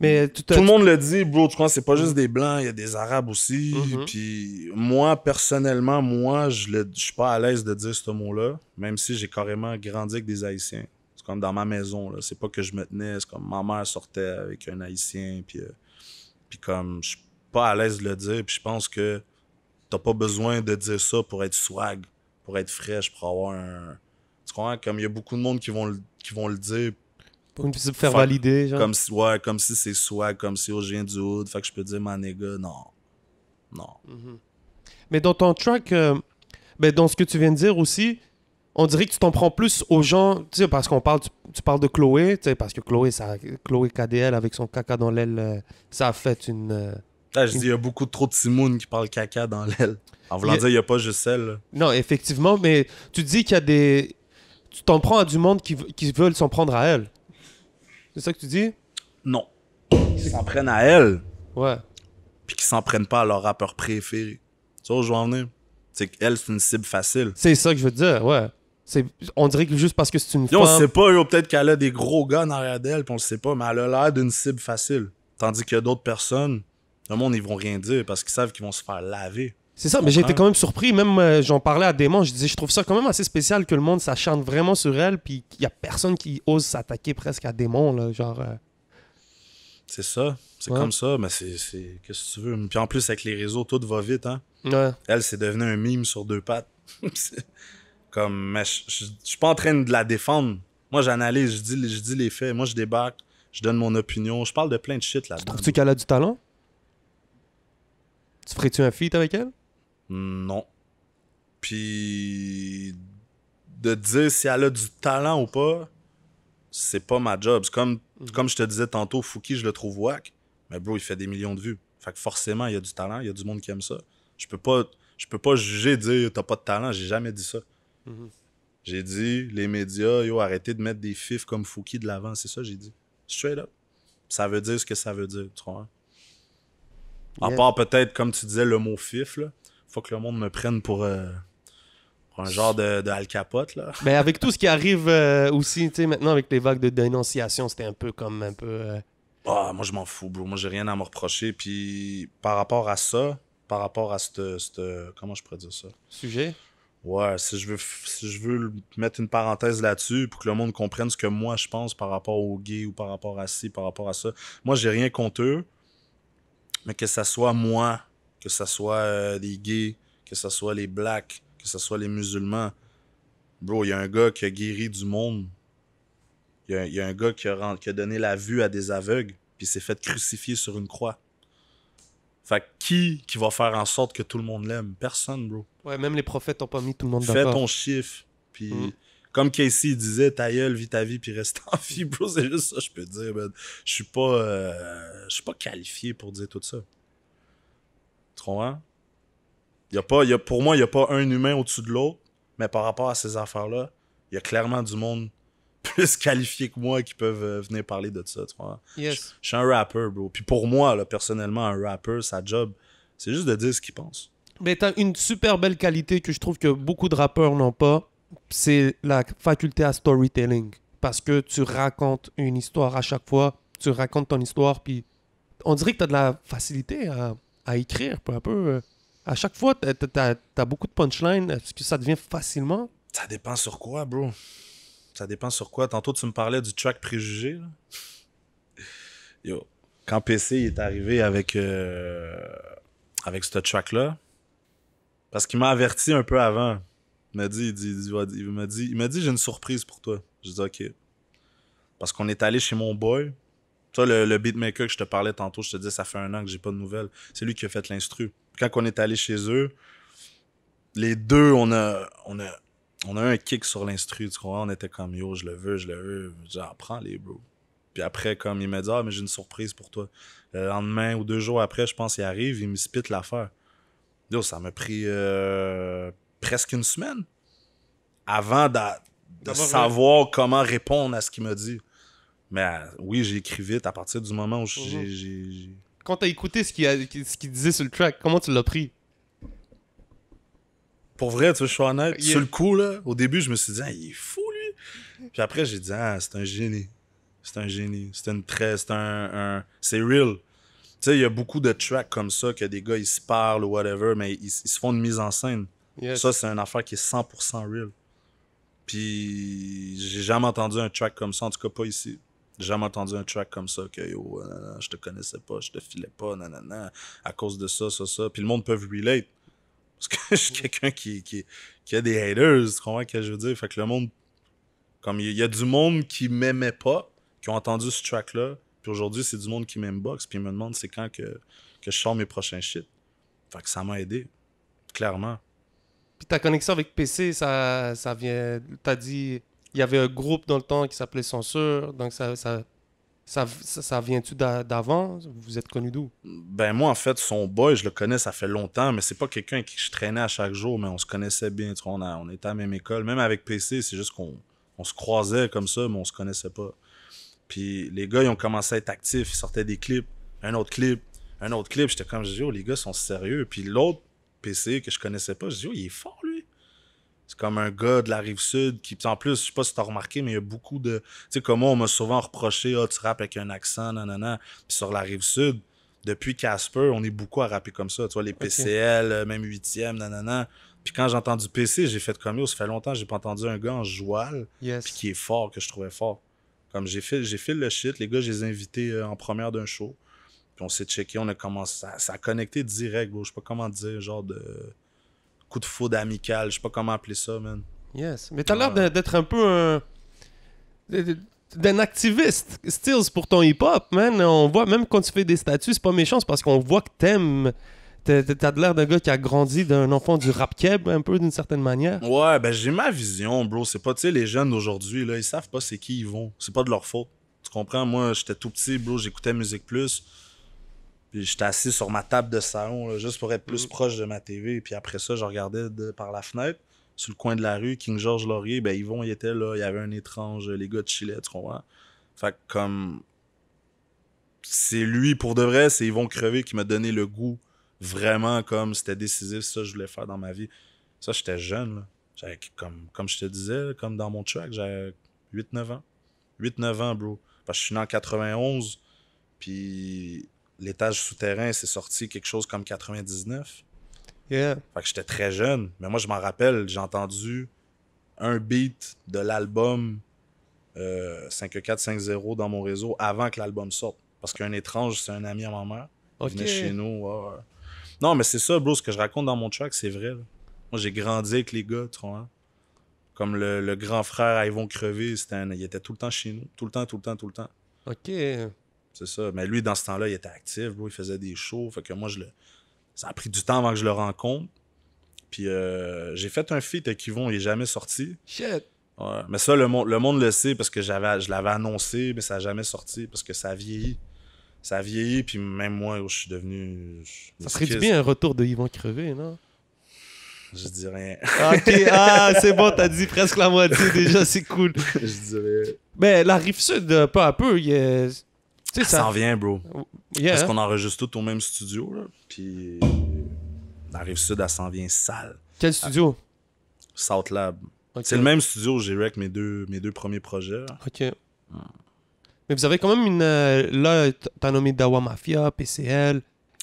Mm. tout, le monde le dit, bro. tu crois c'est pas juste mm. des blancs, il y a des arabes aussi. Mm-hmm. Puis moi, personnellement, moi, je, ne suis pas à l'aise de dire ce mot-là, même si j'ai carrément grandi avec des haïtiens. C'est comme dans ma maison, là. C'est pas que je me tenais, c'est comme ma mère sortait avec un haïtien, puis, euh, puis comme je suis pas à l'aise de le dire, puis je pense que t'as pas besoin de dire ça pour être swag, pour être fraîche, pour avoir un. Tu crois, Comme il y a beaucoup de monde qui vont qui vont le dire faire valider, Comme si, ouais, comme si c'est swag, comme si au je du hood, fait que je peux dire, man, non. Non. Mm-hmm. Mais dans ton track, euh, ben, dans ce que tu viens de dire aussi, on dirait que tu t'en prends plus aux gens, tu sais, parce qu'on parle, tu, parles de Chloé, tu parce que Chloé, ça, Chloé KDL avec son caca dans l'aile, euh, ça a fait une. Euh, ah, je dis, il y a beaucoup trop de Simone qui parle caca dans l'aile. En voulant dire, il n'y a pas juste elle. Non, effectivement, mais tu dis qu'il y a des. Tu t'en prends à du monde qui, qui veulent s'en prendre à elle. C'est ça que tu dis? Non. Ils s'en prennent à elle. Ouais. Puis qu'ils s'en prennent pas à leur rappeur préféré. C'est où je veux en venir. C'est qu'elle, c'est une cible facile. C'est ça que je veux dire, ouais. C'est, on dirait que juste parce que c'est une femme... On sait pas, peut-être qu'elle a des gros gars derrière d'elle, puis on le sait pas, mais elle a l'air d'une cible facile. Tandis que d'autres personnes, le monde, ils vont rien dire parce qu'ils savent qu'ils vont se faire laver. C'est ça, mais j'étais quand même surpris. Même euh, j'en parlais à Démon, je disais, je trouve ça quand même assez spécial que le monde s'acharne vraiment sur elle, puis qu'il n'y a personne qui ose s'attaquer presque à Démon, là, genre. Euh. C'est ça, c'est comme ça, mais c'est. Qu'est-ce que tu veux? Puis en plus, avec les réseaux, tout va vite, hein? Ouais. Elle, c'est devenu un mime sur deux pattes. comme, mais je suis pas en train de la défendre. Moi, j'analyse, je dis, je dis les faits, moi, je débarque, je donne mon opinion, je parle de plein de shit là-dedans. Trouves-tu qu'elle a du talent? Tu ferais-tu un feat avec elle? Non. Puis de dire si elle a du talent ou pas, c'est pas ma job. Comme, mhm. comme je te disais tantôt, Fouki, je le trouve whack, mais bro, il fait des millions de vues. Fait que forcément, il y a du talent, il y a du monde qui aime ça. Je peux pas, je peux pas juger, dire t'as pas de talent, j'ai jamais dit ça. Mhm. J'ai dit, les médias, yo, arrêtez de mettre des fifs comme Fouki de l'avant, c'est ça, j'ai dit. Straight up. Ça veut dire ce que ça veut dire, tu vois. À part peut-être, comme tu disais, le mot fif, là faut que le monde me prenne pour, euh, un genre de, de Capote. Là. Mais ben, avec tout ce qui arrive euh, aussi, tu sais, maintenant avec les vagues de dénonciation, c'était un peu comme un peu. Euh, ah, moi, je m'en fous, bro. Moi, j'ai rien à me reprocher. Puis par rapport à ça, par rapport à ce. Comment je pourrais dire ça Sujet Ouais, si je veux, si je veux mettre une parenthèse là-dessus pour que le monde comprenne ce que moi je pense par rapport au gay ou par rapport à ci, par rapport à ça. Moi, j'ai rien contre eux, mais que ça soit moi que ce soit euh, les gays, que ce soit les blacks, que ce soit les musulmans. Bro, il y a un gars qui a guéri du monde. Il y, a un gars qui a, donné la vue à des aveugles, puis s'est fait crucifier sur une croix. Fait qui qui va faire en sorte que tout le monde l'aime Personne, bro. Ouais, même les prophètes n'ont pas mis tout le monde d'accord. Fais ton chiffre, puis. Mm. Comme Casey disait, ta gueule, vis ta vie, puis reste en vie, bro. C'est juste ça, je peux dire, Je suis pas, euh, je suis pas qualifié pour dire tout ça. Y a pas, pour moi, il n'y a pas un humain au-dessus de l'autre, mais par rapport à ces affaires-là, il y a clairement du monde plus qualifié que moi qui peuvent euh, venir parler de ça. Je suis un rappeur, bro. Puis pour moi, personnellement, un rappeur, sa job, c'est juste de dire ce qu'il pense. Mais t'as une super belle qualité que je trouve que beaucoup de rappeurs n'ont pas, c'est la faculté à storytelling. Parce que tu racontes une histoire à chaque fois, tu racontes ton histoire, puis on dirait que tu as de la facilité à à écrire peu à peu. Euh, à chaque fois, t'as as, beaucoup de punchlines. Est-ce que ça devient facilement? Ça dépend sur quoi, bro. Ça dépend sur quoi. Tantôt, tu me parlais du track préjugé. Yo, quand PC est arrivé avec, euh, avec ce track-là, parce qu'il m'a averti un peu avant. m'a dit, il m'a dit, il m'a dit, j'ai une surprise pour toi. Je dis OK. Parce qu'on est allé chez mon boy, ça, le, le, beatmaker que je te parlais tantôt, je te dis ça fait un an que j'ai pas de nouvelles. C'est lui qui a fait l'instru. Quand on est allé chez eux, les deux, on a, on a, on a un kick sur l'instru. Tu crois? On était comme yo, je le veux, je le veux. Genre, prends-les, bro. Puis après, comme il m'a dit, ah, mais j'ai une surprise pour toi. Le lendemain ou deux jours après, je pense il arrive, il me spit l'affaire. Yo, ça m'a pris euh, presque une semaine avant de savoir comment répondre à ce qu'il m'a dit. Mais euh, oui, j'ai écrit vite à partir du moment où j'ai. Mhm. Quand t'as écouté ce qu'il disait sur le track, comment tu l'as pris Pour vrai, tu vois, je suis honnête. Sur le coup, là, au début, je me suis dit, ah, il est fou, lui. Puis après, j'ai dit, ah, c'est un génie. C'est un génie. C'est une très. C'est un. C'est real. Tu sais, il y a beaucoup de tracks comme ça que des gars, ils se parlent ou whatever, mais ils, se font une mise en scène. Ça, c'est une affaire qui est 100% real. Puis, j'ai jamais entendu un track comme ça, en tout cas pas ici jamais entendu un track comme ça que yo, euh, je te connaissais pas, je te filais pas, nanana, à cause de ça, ça, ça. Puis le monde peut relate. Parce que je suis quelqu'un qui, qui, qui, a des haters, tu comprends ce que je veux dire? Fait que le monde, comme il y, a du monde qui m'aimait pas, qui ont entendu ce track-là, puis aujourd'hui, c'est du monde qui m'aime box puis ils me demande c'est quand que, je sors mes prochains shit. Fait que ça m'a aidé, clairement. Puis ta connexion avec PC, ça, ça vient. T'as dit il y avait un groupe dans le temps qui s'appelait Censure, donc ça, ça, vient-tu d'avant Vous êtes connu d'où Ben moi, en fait, son boy, je le connais, ça fait longtemps, mais c'est pas quelqu'un qui je traînais à chaque jour, mais on se connaissait bien, tu on, on était à la même école, même avec PC, c'est juste qu'on se croisait comme ça, mais on se connaissait pas. Puis les gars, ils ont commencé à être actifs, ils sortaient des clips, un autre clip, un autre clip, j'étais comme, je dis, oh, les gars sont sérieux. Puis l'autre PC que je connaissais pas, je dis, oh, il est fort, c'est comme un gars de la rive sud qui, en plus, je sais pas si t'as remarqué, mais il y a beaucoup de. Tu sais, comme moi, on m'a souvent reproché, ah, oh, tu rappes avec un accent, nanana. Puis sur la rive sud, depuis Casper, on est beaucoup à rapper comme ça. Tu vois, les PCL, euh, même 8e, nanana. Puis quand j'ai entendu PC, j'ai fait comme ça fait longtemps que j'ai pas entendu un gars en joual, puis qui est fort, que je trouvais fort. Comme j'ai fait, j'ai fait le shit, les gars, je les ai invités euh, en première d'un show. Puis on s'est checké, on a commencé. Ça, ça a connecté direct, gros. Je sais pas comment dire, genre de coup de foudre amical. Je sais pas comment appeler ça, man. Yes. Mais t'as l'air d'être un peu un. d'un activiste, styles pour ton hip-hop, man. On voit, même quand tu fais des statuts, c'est pas méchant, c'est parce qu'on voit que t'aimes. T'as l'air d'un gars qui a grandi d'un enfant du rap keb, un peu d'une certaine manière. Ouais, ben j'ai ma vision, bro. C'est pas, tu sais, les jeunes d'aujourd'hui, là, ils savent pas c'est qui ils vont. C'est pas de leur faute. Tu comprends? Moi, j'étais tout petit, bro, j'écoutais musique plus. Puis j'étais assis sur ma table de salon, juste pour être plus mm. proche de ma TV. Puis après ça, je regardais par la fenêtre, sur le coin de la rue, King George Laurier, ben Yvon, il était là, il y avait un étrange, les gars de Chile, tu comprends? Fait que comme. C'est lui, pour de vrai, c'est Yvon Crevé qui m'a donné le goût vraiment comme c'était décisif, ça je voulais faire dans ma vie. Ça, j'étais jeune, là. comme, comme je te disais, comme dans mon track, j'avais 8-9 ans. 8-9 ans, bro. Parce que je suis né en 91. Puis l'étage souterrain, c'est sorti quelque chose comme 99. Fait que j'étais très jeune. Mais moi, je m'en rappelle, j'ai entendu un beat de l'album 5450 euh, dans mon réseau avant que l'album sorte. Parce qu'un étrange, c'est un ami à ma mère. Il venait chez nous. Non, mais c'est ça, bro. Ce que je raconte dans mon track, c'est vrai. Moi, j'ai grandi avec les gars, trois Comme le, grand frère à Crevé, il était tout le temps chez nous. Tout le temps, tout le temps, tout le temps. OK. C'est ça. Mais lui, dans ce temps-là, il était actif. il faisait des shows. Fait que moi, ça a pris du temps avant que je le rencontre. Puis euh, j'ai fait un feat avec Yvon, il n'est jamais sorti. Shit! Mais ça, le, monde, le sait parce que je l'avais annoncé, mais ça n'a jamais sorti parce que ça vieilli. Ça vieillit, puis même moi, je suis devenu. ça serait du bien un retour de Yvon Crevé, non? Je dis rien. Ah, ok, ah, c'est bon, t'as dit presque la moitié déjà, c'est cool. je dirais. Mais ben, la rive sud, peu à peu, il y a ça. s'en vient, bro. Parce hein? qu'on enregistre tout au même studio, Puis. Dans Rive-Sud, elle s'en vient sale. Quel ah. studio South Lab. C'est le même studio où j'ai rec mes deux, mes deux premiers projets. Ok. Mais vous avez quand même une. Euh, là, t'as nommé Dawa Mafia, PCL.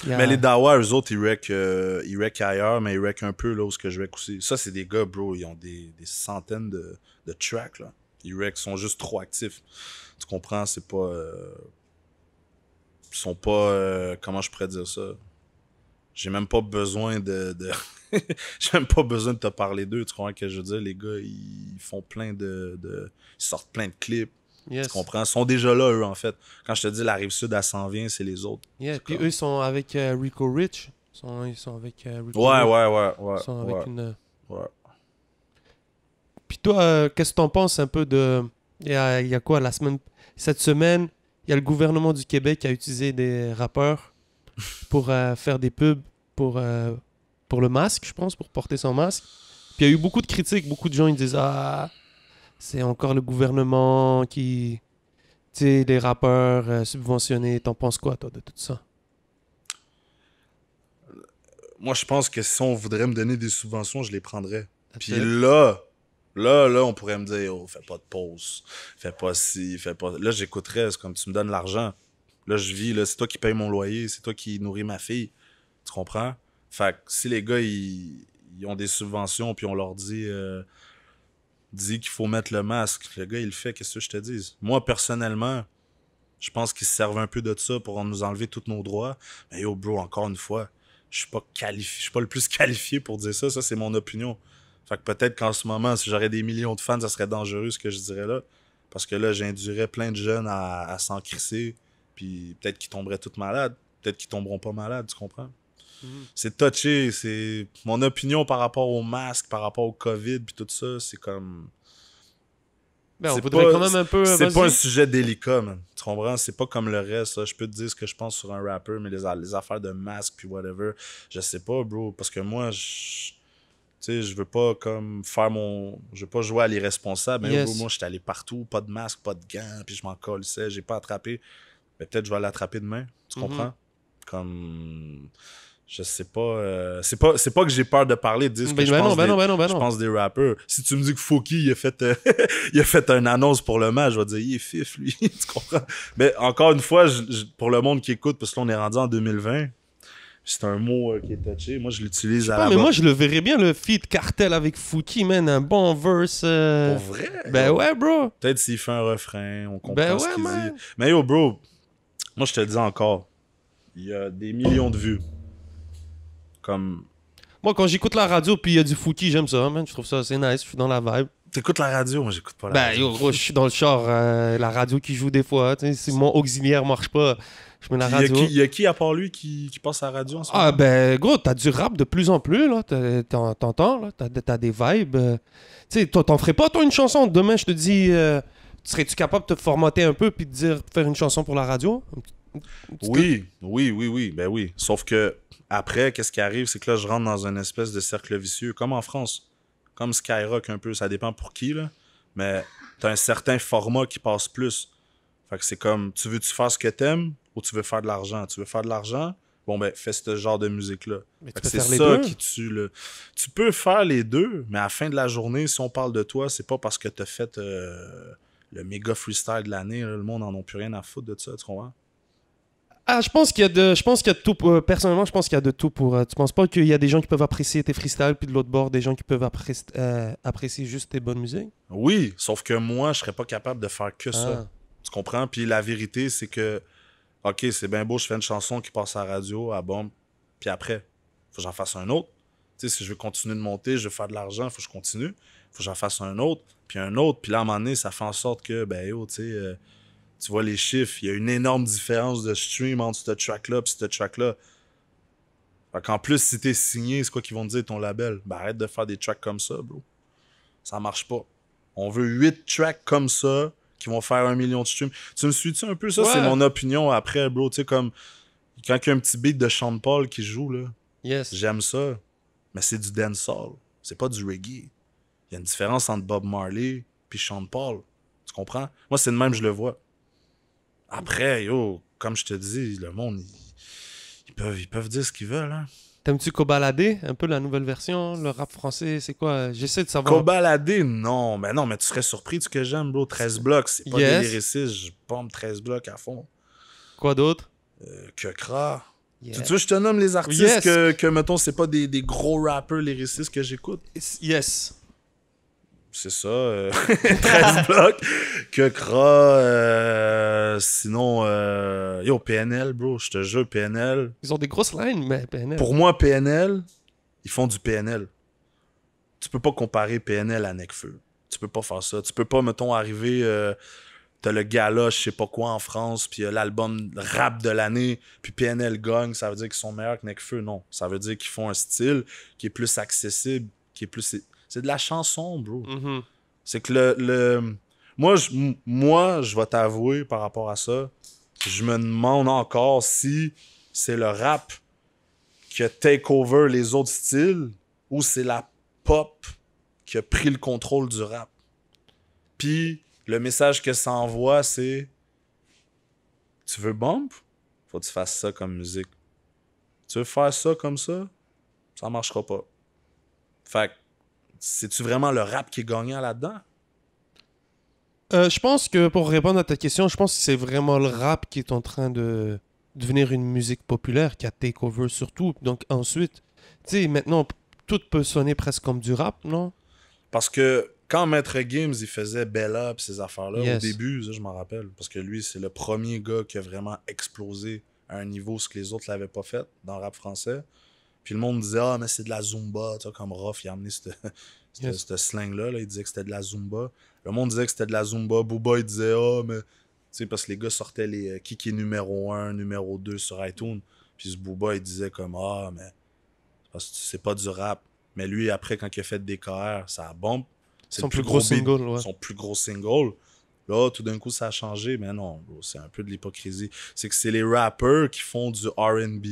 Mais les Dawa, eux autres, euh, ils rec, ailleurs, mais ils rec un peu là où ce que je rec aussi. Ça, c'est des gars, bro, ils ont des, des centaines de, de tracks, là. Ils rec sont juste trop actifs. Tu comprends, c'est pas. Euh, sont pas. Euh, comment je pourrais dire ça? J'ai même pas besoin de. J'ai même pas besoin de te parler d'eux. Tu comprends que je veux dire? Les gars, ils font plein de. de ils sortent plein de clips. Tu comprends? Ils sont déjà là, eux, en fait. Quand je te dis la rive sud, à s'en vient, c'est les autres. Yeah, puis eux, ils sont avec euh, Rico Rich. Ils sont, avec euh, Rico ouais, Rich. Ouais, ouais, ouais. Ils sont avec une. Ouais. Puis toi, qu'est-ce que t'en penses un peu de. Il y, a, il y a, quoi la semaine. Cette semaine, il y a le gouvernement du Québec qui a utilisé des rappeurs pour euh, faire des pubs pour, euh, pour le masque, je pense, pour porter son masque. Puis il y a eu beaucoup de critiques. Beaucoup de gens ils disent Ah, c'est encore le gouvernement qui. Tu sais, les rappeurs euh, subventionnés. T'en penses quoi, toi, de tout ça Moi, je pense que si on voudrait me donner des subventions, je les prendrais. Ah, Puis là, Là, là, on pourrait me dire, oh, fais pas de pause, fais pas ci, fais pas. Là, j'écouterais, c'est comme tu me donnes l'argent. Là, je vis, là, c'est toi qui payes mon loyer, c'est toi qui nourris ma fille. Tu comprends? Fait que si les gars, ils, ont des subventions, puis on leur dit, euh, dis dit qu'il faut mettre le masque, le gars, il le fait, qu'est-ce que je te dis? Moi, personnellement, je pense qu'ils se servent un peu de ça pour nous enlever tous nos droits. Mais yo, bro, encore une fois, je suis pas qualifié, je suis pas le plus qualifié pour dire ça, ça, c'est mon opinion. Fait que peut-être qu'en ce moment, si j'aurais des millions de fans, ça serait dangereux ce que je dirais là. Parce que là, j'induirais plein de jeunes à, s'encrisser. Puis peut-être qu'ils tomberaient toutes malades. Peut-être qu'ils tomberont pas malades, tu comprends? Mhm. C'est touché. C'est mon opinion par rapport au masque, par rapport au COVID, puis tout ça. C'est comme. Ben, quand même un peu. C'est pas un sujet délicat, man. Tu comprends? C'est pas comme le reste. Je peux te dire ce que je pense sur un rapper, mais les, les affaires de masque puis whatever, je sais pas, bro. Parce que moi, je je veux pas comme faire mon. Je veux pas jouer à l'irresponsable. Moi, je suis allé partout, pas de masque, pas de gants, puis je m'en colle, sais j'ai pas attrapé. Mais peut-être je vais l'attraper demain. Tu mm-hmm. comprends? Comme. Je sais pas. Euh, c'est pas pas que j'ai peur de parler de dire je, pense des, rappeurs. Si tu me dis que Fouki il a fait euh, fait une annonce pour le match, je vais dire il est fif lui, tu comprends Mais encore une fois, pour le monde qui écoute parce que est rendu en 2020, c'est un mot euh, qui est touché. Moi, je l'utilise à la mais moi, je le verrais bien, le feat cartel avec Fouki, man. Un bon verse. Euh. Pour vrai? Ben ouais, bro. Peut-être s'il fait un refrain, on comprend Ben ce ouais, qu'il man. dit. Mais yo, bro, moi, je te le dis encore, il y a des millions de vues. Comme, Moi, quand j'écoute la radio puis il y a du Fouki, j'aime ça, man. Je trouve ça assez nice. Je suis dans la vibe. t'écoutes la radio, moi, j'écoute pas la ben, radio. ben, yo, bro je suis dans le char. Euh, la radio qui joue des fois. Si mon auxiliaire marche pas, il y, a qui à part lui qui, qui passe à la radio en ce ah, moment? Ah, ben, gros, t'as du rap de plus en plus, là. T'entends, là. T'as des vibes. Euh. Tu sais, t'en ferais pas, toi, une chanson. Demain, je te dis, euh, serais-tu capable de te formater un peu puis de dire, faire une chanson pour la radio? Oui, oui, oui, oui. Ben oui. Sauf que après, qu'est-ce qui arrive, c'est que là, je rentre dans un espèce de cercle vicieux, comme en France, comme Skyrock un peu, ça dépend pour qui, là. Mais t'as un certain format qui passe plus. Fait que c'est comme, tu veux tu fasses ce que t'aimes, ou tu veux faire de l'argent. Tu veux faire de l'argent, bon ben fais ce genre de musique là. C'est ça qui tue le. Tu peux faire les deux, mais à la fin de la journée, si on parle de toi, c'est pas parce que t'as fait euh, le méga freestyle de l'année, le monde en a plus rien à foutre de ça, tu comprends? Ah, je pense qu'il y a de, je pense qu'il y a tout. Euh, personnellement, je pense qu'il y a de tout pour. Euh, tu penses pas qu'il y a des gens qui peuvent apprécier tes freestyles, puis de l'autre bord, des gens qui peuvent apprécier juste tes bonnes musiques. Oui, sauf que moi, je serais pas capable de faire que ça. Ah. Tu comprends? Puis la vérité, c'est que OK, c'est bien beau, je fais une chanson qui passe à la radio, à bombe, puis après, faut que j'en fasse un autre. sais, si je veux continuer de monter, je veux faire de l'argent, faut que je continue. faut que j'en fasse un autre, puis un autre. Puis là, à un moment donné, ça fait en sorte que, ben, tu euh, tu vois les chiffres, il y a une énorme différence de stream entre ce track-là et ce track-là. Fait qu'en plus, si t'es signé, c'est quoi qu'ils vont te dire ton label? Ben, arrête de faire des tracks comme ça, bro. Ça marche pas. On veut huit tracks comme ça qui vont faire un million de streams. Tu me suis-tu un peu? Ça, c'est mon opinion après, bro. Tu sais, comme quand il y a un petit beat de Sean Paul qui joue, là, yes. j'aime ça. Mais c'est du dancehall. C'est pas du reggae. Il y a une différence entre Bob Marley puis Sean Paul. Tu comprends? Moi, c'est le même, je le vois. Après, yo, comme je te dis, le monde, ils, peuvent, ils peuvent dire ce qu'ils veulent. Hein. T'aimes-tu Cobaladé Un peu la nouvelle version, le rap français, c'est quoi J'essaie de savoir. Cobaladé, non, mais non, mais tu serais surpris de ce que j'aime, bro. 13 blocs, c'est pas des lyricistes, je pompe 13 blocs à fond. Quoi d'autre euh, Que cra. Tu, veux je te nomme les artistes que, que, mettons, c'est pas des, des gros rappers lyricistes que j'écoute Yes c'est ça, 13 euh, blocs, que crois euh, sinon, euh, yo, PNL, bro, je te jure, PNL. Ils ont des grosses lignes, mais PNL. Pour moi, PNL, ils font du PNL. Tu peux pas comparer PNL à Necfeu. Tu peux pas faire ça. Tu peux pas, mettons, arriver, t'as le gala, je sais pas quoi, en France, puis l'album rap de l'année, puis PNL gagne, ça veut dire qu'ils sont meilleurs que Necfeu. Non, ça veut dire qu'ils font un style qui est plus accessible, qui est plus c'est de la chanson, bro. Mm-hmm. C'est que le. Moi, je, moi, je vais t'avouer par rapport à ça, je me demande encore si c'est le rap qui a take over les autres styles ou c'est la pop qui a pris le contrôle du rap. Puis le message que ça envoie, c'est Tu veux bump Faut que tu fasses ça comme musique. Tu veux faire ça comme ça Ça marchera pas. Fait c'est-tu vraiment le rap qui est gagnant là-dedans? Euh, je pense que pour répondre à ta question, je pense que c'est vraiment le rap qui est en train de devenir une musique populaire, qui a takeover surtout. Donc ensuite, tu sais, maintenant, tout peut sonner presque comme du rap, non? Parce que quand Maître Games, il faisait Bella et ces affaires-là, au début, je m'en rappelle, parce que lui, c'est le premier gars qui a vraiment explosé à un niveau ce que les autres l'avaient pas fait dans le rap français. Puis le monde disait, ah, mais c'est de la Zumba, tu comme Ruff, il a amené ce sling slang-là, il disait que c'était de la Zumba. Le monde disait que c'était de la Zumba. Booba, il disait, ah, mais. Tu sais, parce que les gars sortaient les Kiki euh, numéro 1, numéro 2 sur iTunes. Puis ce Booba, il disait comme, ah, mais. Parce que c'est pas du rap. Mais lui, après, quand il a fait des KR, ça bombe. C'est son plus, gros, single, Son plus gros single. Là, tout d'un coup, ça a changé, mais non, c'est un peu de l'hypocrisie. C'est que c'est les rappers qui font du RB.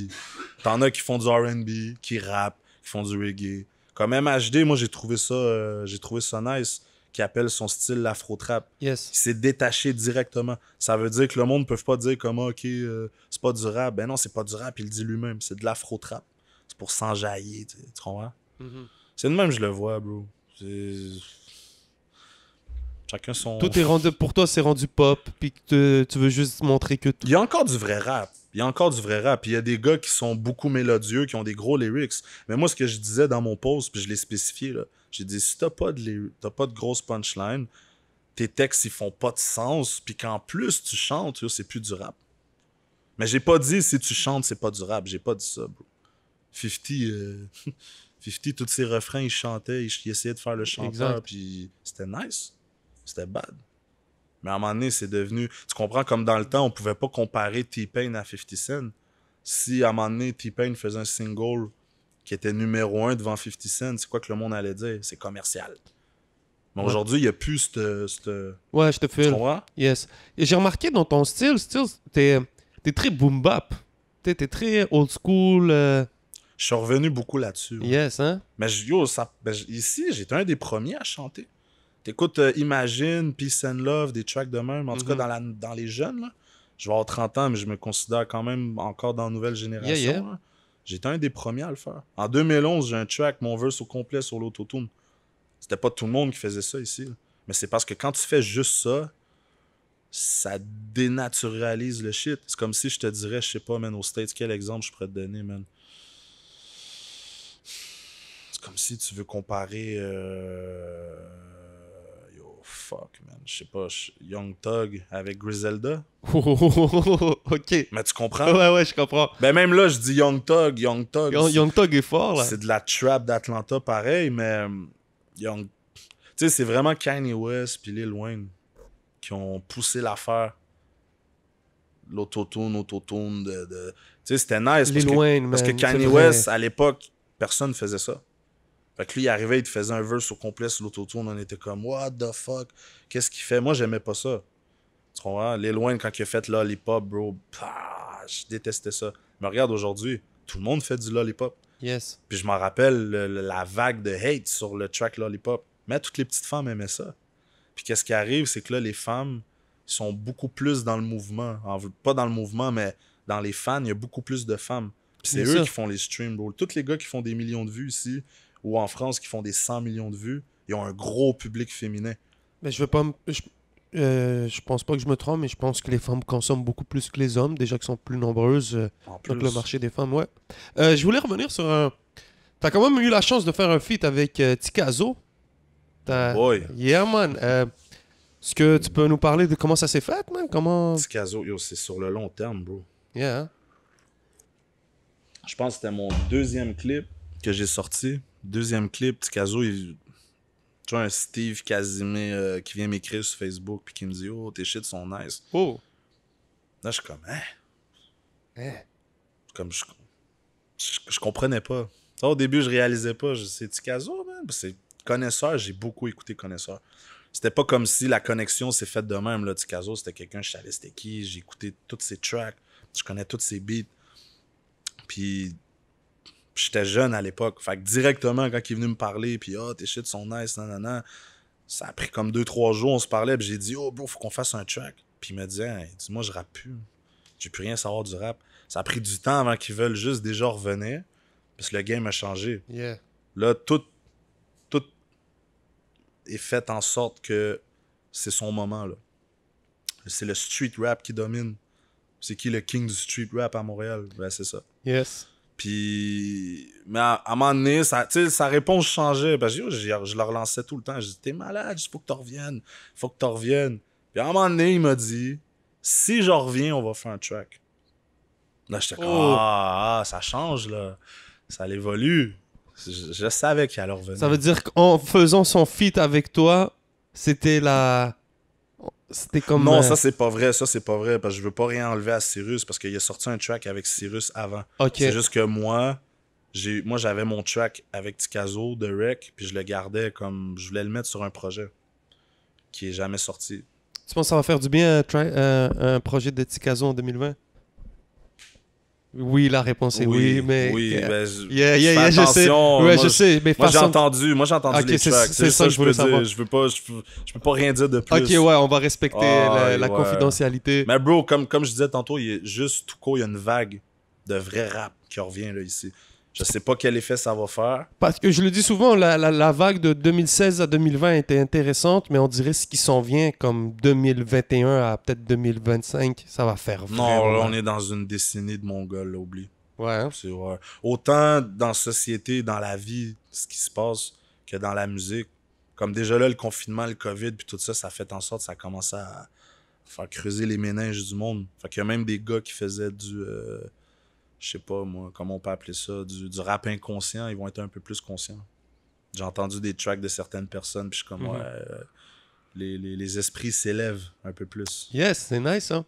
T'en as qui font du RB, qui rappent, qui font du reggae. Comme MHD, moi, j'ai trouvé ça, euh, j'ai trouvé ça nice, qui appelle son style l'afro-trap. Yes. Il s'est détaché directement. Ça veut dire que le monde ne peut pas dire comment, ah, OK, euh, c'est pas du rap. Ben non, c'est pas du rap, il le dit lui-même. C'est de l'afro-trap. C'est pour s'enjailler, tu comprends? Mm-hmm. C'est de même, je le vois, bro. C'est tout est rendu, pour toi, c'est rendu pop, puis tu veux juste montrer que. Il y a encore du vrai rap. Il y a encore du vrai rap. Il y a des gars qui sont beaucoup mélodieux, qui ont des gros lyrics. Mais moi, ce que je disais dans mon post, puis je l'ai spécifié, là, j'ai dit si t'as pas de, pas de grosse punchline, tes textes, ils font pas de sens, puis qu'en plus tu chantes, c'est plus du rap. Mais j'ai pas dit si tu chantes, c'est pas du rap. J'ai pas dit ça, bro. 50, euh, tous ses refrains, il chantait, ils essayaient de faire le chanteur, puis c'était nice. C'était bad. Mais à un moment donné, c'est devenu. Tu comprends, comme dans le temps, on pouvait pas comparer T-Pain à 50 Cent. Si à un moment donné, T-Pain faisait un single qui était numéro un devant 50 Cent, c'est quoi que le monde allait dire? C'est commercial. Mais aujourd'hui, il n'y a plus cette. Ouais, je te file. Yes. et J'ai remarqué dans ton style, style t'es es très boom bap. T'es es très old school. Euh. Je suis revenu beaucoup là-dessus. Yes, hein? Mais yo, ça, ben, ici, j'étais un des premiers à chanter. T'écoutes euh, Imagine, Peace and Love, des tracks de même, en tout cas mm-hmm. dans, dans les jeunes, là, je vais avoir 30 ans, mais je me considère quand même encore dans la nouvelle génération. J'étais un des premiers à le faire. En 2011, j'ai un track, mon verse au complet sur l'autotune. C'était pas tout le monde qui faisait ça ici. Mais c'est parce que quand tu fais juste ça, ça dénaturalise le shit. C'est comme si je te dirais, je sais pas, man, au States, quel exemple je pourrais te donner, man. C'est comme si tu veux comparer. Euh, fuck, man. Je sais pas, Young Tug avec Griselda. ok. Mais tu comprends? Ouais, ouais, je comprends. Ben même là, je dis Young Tug, Young Tug. Young, Tug Thug est fort, là. C'est de la trap d'Atlanta, pareil, mais euh, Young... Tu sais, c'est vraiment Kanye West puis Lil Wayne qui ont poussé l'affaire. L'autotune, autotune de... Tu sais, c'était nice. Lil Wayne, Parce que Kanye West, à l'époque, personne faisait ça. Fait que lui, il arrivait, il te faisait un verse au complet sur l'autotune. On était comme, what the fuck? Qu'est-ce qu'il fait? Moi, j'aimais pas ça. Tu comprends? L'éloigne, quand il a fait Lollipop, bro, bah, je détestais ça. Mais regarde, aujourd'hui, tout le monde fait du Lollipop. Yes. Puis je m'en rappelle la vague de hate sur le track Lollipop. Mais toutes les petites femmes aimaient ça. Puis qu'est-ce qui arrive, c'est que là, les femmes sont beaucoup plus dans le mouvement. pas dans le mouvement, mais dans les fans, il y a beaucoup plus de femmes. Puis c'est eux qui font les streams, bro. Tous les gars qui font des millions de vues ici, ou en France qui font des 100 millions de vues, ils ont un gros public féminin. Mais je veux pas euh, je, pense pas que je me trompe, mais je pense que les femmes consomment beaucoup plus que les hommes, déjà qu'elles sont plus nombreuses. Euh, le marché des femmes, ouais. Euh, je voulais revenir sur un. as quand même eu la chance de faire un feat avec Ticazo. Oh boy. Yeah, man. Est-ce que tu peux nous parler de comment ça s'est fait, man? Comment... Tikazo, c'est sur le long terme, bro. Yeah. Hein. Je pense que c'était mon deuxième clip que j'ai sorti. Deuxième clip, Ticazo, il. Tu vois, un Steve Casimir euh, qui vient m'écrire sur Facebook puis qui me dit Oh, tes shit sont nice. Oh. Là, je suis comme, hein? hein? Comme, je, je, comprenais pas. au début, je réalisais pas. C'est Ticazo, man. C'est connaisseur. J'ai beaucoup écouté connaisseur. C'était pas comme si la connexion s'est faite de même. Là. Ticazo, c'était quelqu'un, je savais c'était qui. J'ai écouté toutes ses tracks. Je connais toutes ses beats. Puis j'étais jeune à l'époque. Fait que directement, quand il est venu me parler, puis oh, tes shit sont nice, nanana, ça a pris comme deux, trois jours, on se parlait, puis j'ai dit, oh, bro, faut qu'on fasse un track. Puis il me dit, dis-moi, je rappe plus. J'ai plus rien savoir du rap. Ça a pris du temps avant qu'ils veulent juste déjà revenir, parce que le game a changé. Yeah. Là, tout, tout est fait en sorte que c'est son moment, là. C'est le street rap qui domine. C'est qui le king du street rap à Montréal? Ben, c'est ça. Yes. Puis, mais à, un moment donné, ça, sa réponse changeait. Ben, je, je, le relançais tout le temps. Je dis, t'es malade, il faut que tu reviennes. faut que tu reviennes. Puis à un moment donné, il m'a dit, si je reviens, on va faire un track. Là, j'étais comme, oh. ah, ah, ça change, là. Ça évolue. Je, je, savais qu'il allait revenir. Ça veut dire qu'en faisant son feat avec toi, c'était la c'était Non, euh, ça, c'est pas vrai. Ça, c'est pas vrai. Parce que je veux pas rien enlever à Cyrus parce qu'il a sorti un track avec Cyrus avant. C'est juste que moi, j'ai, moi, j'avais mon track avec Ticazo de Rec, puis je le gardais comme. Je voulais le mettre sur un projet qui est jamais sorti. Tu penses que ça va faire du bien un, euh, euh, un projet de Ticazo en 2020 oui, la réponse est oui, mais. Oui, je, yeah, yeah, je sais. Ouais, moi, je sais, mais moi, j'ai entendu, moi, j'ai entendu C'est ça, que je voulais savoir. Dire. Je veux pas, je, peux pas rien dire de plus. Ok, ouais, on va respecter la, confidentialité. Mais bro, comme, comme je disais tantôt, il y a juste tout court, il y a une vague de vrai rap qui revient là ici. Je sais pas quel effet ça va faire. Parce que je le dis souvent, la, vague de 2016 à 2020 était intéressante, mais on dirait ce qui s'en vient comme 2021 à peut-être 2025, ça va faire vraiment... Non, là, on est dans une décennie de mongol, oublie. Ouais. Hein? C'est Autant dans la société, dans la vie, ce qui se passe, que dans la musique. Comme déjà là, le confinement, le COVID, puis tout ça, ça fait en sorte que ça commence à faire creuser les ménages du monde. Fait qu'il y a même des gars qui faisaient du... Euh, je sais pas moi, comment on peut appeler ça, du, rap inconscient, ils vont être un peu plus conscients. J'ai entendu des tracks de certaines personnes, puis je suis comme, mhm. euh, les, esprits s'élèvent un peu plus. Yes, c'est nice, hein?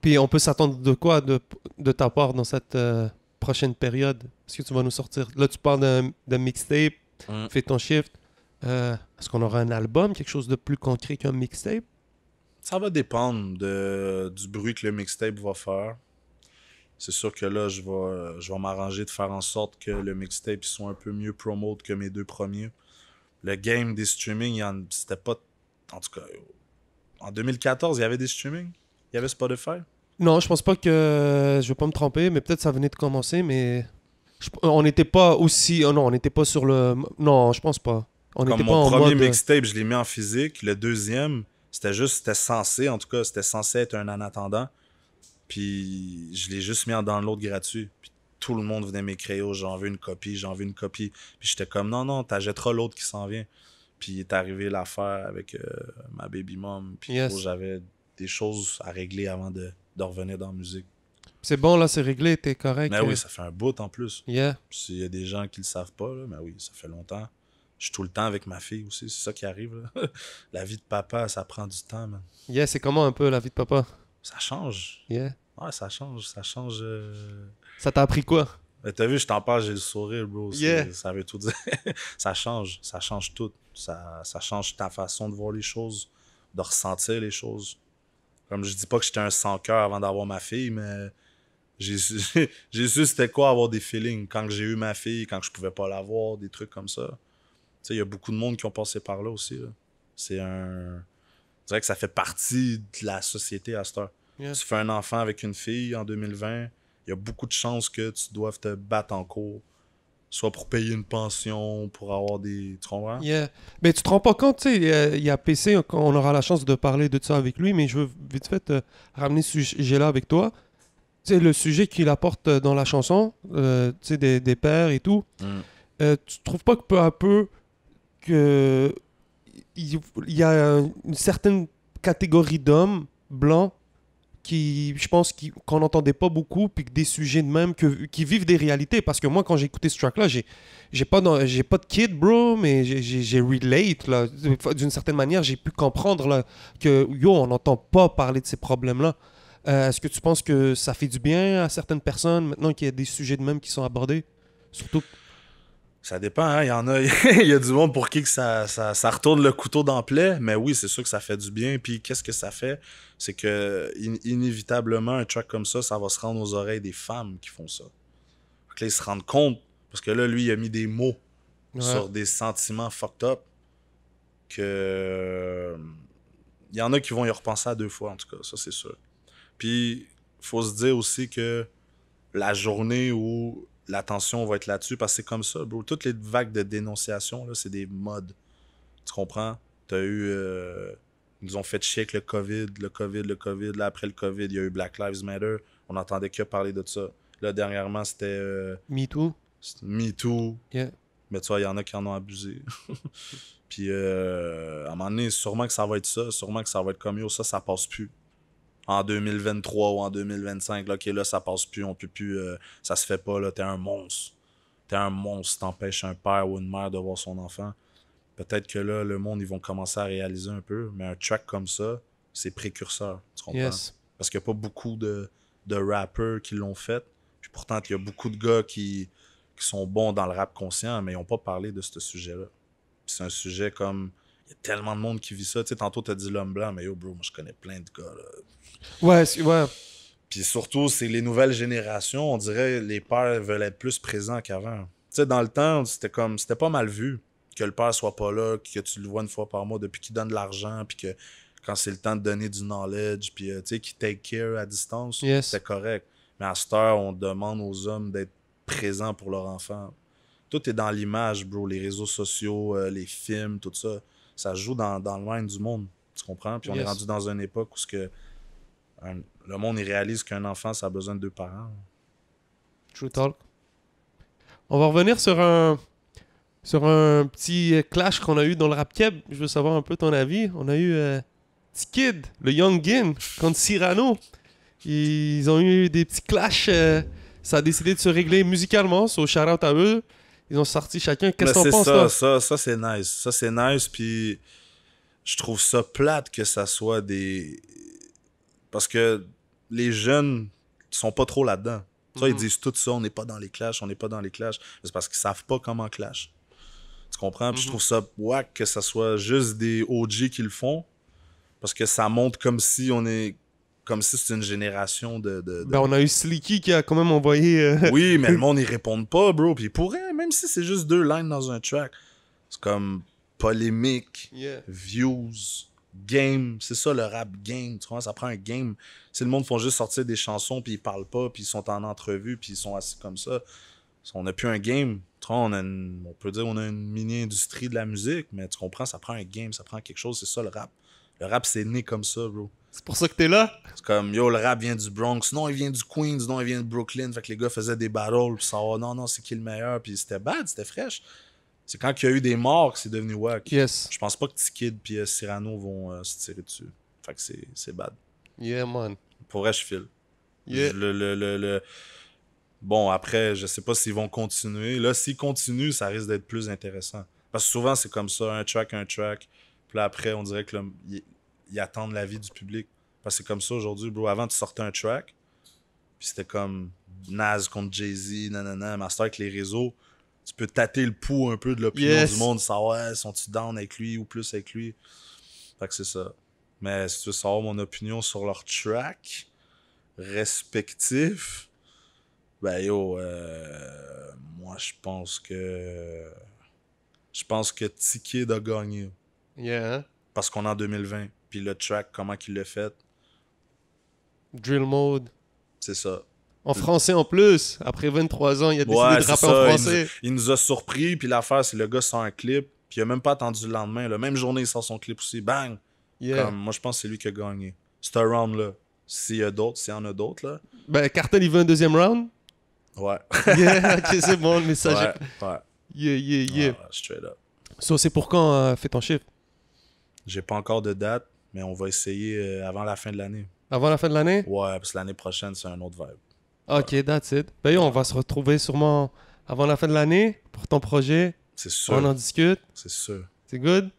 Puis on peut s'attendre de quoi de, de, ta part dans cette euh, prochaine période? Est-ce que tu vas nous sortir? Là, tu parles d'un mixtape, mm. fais ton shift. Euh, est-ce qu'on aura un album, quelque chose de plus concret qu'un mixtape? Ça va dépendre du bruit que le mixtape va faire c'est sûr que là, je vais, euh, je vais m'arranger de faire en sorte que le mixtape soit un peu mieux promote que mes deux premiers. Le game des streamings, c'était pas. En tout cas, en 2014, il y avait des streamings Il y avait Spotify Non, je pense pas que. Je vais pas me tromper, mais peut-être ça venait de commencer, mais. on n'était pas aussi. Oh non, on n'était pas sur le. Non, je pense pas. On Comme mon pas premier euh, mixtape, je l'ai mis en physique. Le deuxième, c'était juste. C'était censé, en tout cas, c'était censé être un en attendant. Puis je l'ai juste mis en l'autre gratuit. Puis tout le monde venait m'écrire oh, j'en veux une copie, j'en veux une copie. Puis j'étais comme non, non, t'achèteras l'autre qui s'en vient. Puis est arrivé l'affaire avec euh, ma baby mom. Puis j'avais des choses à régler avant de, de revenir dans la musique. C'est bon, là, c'est réglé, t'es correct. Mais ben oui, euh. ça fait un bout en plus. Yeah. S'il y a des gens qui le savent pas, mais ben oui, ça fait longtemps. Je suis tout le temps avec ma fille aussi, c'est ça qui arrive. la vie de papa, ça prend du temps, man. Yeah, c'est comment un peu la vie de papa? Ça change. Yeah. Ouais, ça change, ça change. Euh. Ça t'a appris quoi? T'as vu, je t'en parle, j'ai le sourire, bro. Ça veut tout dire. ça change, ça change tout. Ça, ça change ta façon de voir les choses, de ressentir les choses. Comme je dis pas que j'étais un sans cœur avant d'avoir ma fille, mais j'ai su, su c'était quoi avoir des feelings quand j'ai eu ma fille, quand je pouvais pas l'avoir, des trucs comme ça. Tu sais, il y a beaucoup de monde qui ont passé par là aussi. C'est un. Je dirais que ça fait partie de la société à cette heure. Si Tu fais un enfant avec une fille en 2020, il y a beaucoup de chances que tu doives te battre en cours. Soit pour payer une pension, pour avoir des. Tu Mais ben, tu te rends pas compte, euh, il y, a PC, on aura la chance de parler de ça avec lui, mais je veux vite fait euh, ramener ce sujet-là avec toi. C'est le sujet qu'il apporte euh, dans la chanson, des, pères et tout. Mm. tu trouves pas que peu à peu, que il y a une certaine catégorie d'hommes blancs qui, je pense, qu'on n'entendait pas beaucoup, puis que des sujets de même, que, qui vivent des réalités. Parce que moi, quand j'ai écouté ce track-là, j'ai, pas, pas de kid, bro, mais j'ai, relate, D'une certaine manière, j'ai pu comprendre, que, yo, on n'entend pas parler de ces problèmes-là. Euh, est-ce que tu penses que ça fait du bien à certaines personnes, maintenant qu'il y a des sujets de même qui sont abordés? Surtout ça dépend, hein. il y en a, il y a du monde pour qui que ça, ça, retourne le couteau dans mais oui, c'est sûr que ça fait du bien. Puis qu'est-ce que ça fait? C'est que inévitablement, un track comme ça, ça va se rendre aux oreilles des femmes qui font ça. Fait là, se rendent compte, parce que là, lui, il a mis des mots sur des sentiments fucked up que. Il y en a qui vont y repenser à deux fois, en tout cas, ça c'est sûr. Puis, faut se dire aussi que la journée où l'attention va être là-dessus parce que c'est comme ça, bro. Toutes les vagues de dénonciation, là, c'est des modes. Tu comprends? T'as eu. ils euh, ont fait chier avec le COVID, le COVID, le COVID. après le COVID, il y a eu Black Lives Matter. On n'entendait que parler de ça. Là, dernièrement, c'était. MeToo. Euh, Me Mais tu vois, il y en a qui en ont abusé. Puis, euh, à un moment donné, sûrement que ça va être ça. Sûrement que ça va être comme yo, ça, ça passe plus en 2023 ou en 2025, là, OK, là, ça passe plus, on peut plus, euh, ça se fait pas, là, t'es un monstre. T'es un monstre, t'empêches un père ou une mère de voir son enfant. Peut-être que là, le monde, ils vont commencer à réaliser un peu, mais un track comme ça, c'est précurseur, tu comprends? Parce qu'il n'y a pas beaucoup de, de rappers qui l'ont fait, puis pourtant, il y a beaucoup de gars qui, qui sont bons dans le rap conscient, mais ils n'ont pas parlé de ce sujet-là. C'est un sujet comme il y a tellement de monde qui vit ça. Tu sais, tantôt, t'as dit l'homme blanc, mais yo, bro, moi, je connais plein de gars. Ouais, ouais. Puis surtout, c'est les nouvelles générations. On dirait les pères veulent être plus présents qu'avant. Tu sais, dans le temps, c'était comme, c'était pas mal vu que le père soit pas là, que tu le vois une fois par mois, depuis qu'il donne de l'argent, puis que quand c'est le temps de donner du knowledge, puis euh, tu sais, qu'il take care à distance, c'est correct. Mais à cette heure, on demande aux hommes d'être présents pour leur enfant. Tout est dans l'image, bro. Les réseaux sociaux, euh, les films, tout ça ça joue dans, le mind du monde. Tu comprends? Puis on est rendu dans une époque où ce que, le monde réalise qu'un enfant, ça a besoin de deux parents. True talk. On va revenir sur un, sur un petit clash qu'on a eu dans le rap keb. Je veux savoir un peu ton avis. On a eu euh, kid le Young Gin, contre Cyrano. Ils ont eu des petits clashs. Euh, ça a décidé de se régler musicalement. So shout à eux ils ont sorti chacun. Qu'est-ce qu'on pense ça, ça, ça c'est nice. Ça, c'est nice, puis je trouve ça plate que ça soit des... Parce que les jeunes sont pas trop là-dedans. ils mhm. disent tout ça, on n'est pas dans les clashs, on n'est pas dans les clashs. C'est parce qu'ils savent pas comment clash. Tu comprends? Puis je mhm. trouve ça whack que ça soit juste des OG qui le font. Parce que ça monte comme si on est comme si c'était une génération de, de, ben, on a eu Slicky qui a quand même envoyé. Euh, oui, mais le monde, ils répondent pas, bro. Puis pourrait, même si c'est juste deux lines dans un track. C'est comme polémique, views, game. C'est ça le rap game. Tu vois, ça prend un game. Si le monde font juste sortir des chansons, puis ils parlent pas, puis ils sont en entrevue, puis ils sont assis comme ça. On n'a plus un game. Tu vois, on, a on peut dire on a une mini-industrie de la musique, mais tu comprends, ça prend un game, ça prend quelque chose. C'est ça le rap. Le rap, c'est né comme ça, bro. C'est pour ça que t'es là? C'est comme, yo, le rap vient du Bronx. Non, il vient du Queens. Non, il vient de Brooklyn. Fait que les gars faisaient des battles. Puis ça, oh, non, non, c'est qui le meilleur? Puis c'était bad, c'était fraîche. C'est quand il y a eu des morts que c'est devenu wack. Yes. Je pense pas que T-Kid et euh, Cyrano vont euh, se tirer dessus. Fait que c'est bad. Yeah, man. Pour vrai, je file. le, le, Bon, après, je sais pas s'ils vont continuer. Là, s'ils continuent, ça risque d'être plus intéressant. Parce que souvent, c'est comme ça, un track, un track. Puis là, après, on dirait que le ils attendent l'avis du public. Parce que c'est comme ça aujourd'hui, bro. Avant, tu sortais un track, puis c'était comme Naz contre Jay-Z, nanana, Master avec les réseaux. Tu peux tâter le pouls un peu de l'opinion du monde, savoir sont-ils down avec lui ou plus avec lui. Fait que c'est ça. Mais si tu veux savoir mon opinion sur leur track respectif, ben yo, euh, moi je pense que. Je pense que Ticket a gagné. Yeah. Hein? Parce qu'on est en 2020 puis le track, comment qu'il l'a fait. Drill mode. C'est ça. En français en plus, après 23 ans, il y a des ouais, de en français. Il nous, a surpris, puis l'affaire, c'est le gars sort un clip, puis il a même pas attendu le lendemain. La même journée, il sort son clip aussi, bang! Comme, moi, je pense que c'est lui qui a gagné. C'est un round-là. S'il y a d'autres, s'il y en a d'autres, là. Ben, Cartel, il veut un deuxième round? Ouais. yeah, c'est bon, le message. Ouais, ouais. Yeah, yeah, yeah. straight up. So, c'est pour quand euh, fait ton chiffre? J'ai pas encore de date. Mais on va essayer euh, avant la fin de l'année. Avant la fin de l'année? Ouais, parce que l'année prochaine, c'est un autre vibe. Ok, that's it. Ben on va se retrouver sûrement avant la fin de l'année pour ton projet. C'est sûr. On en discute. C'est sûr. C'est good?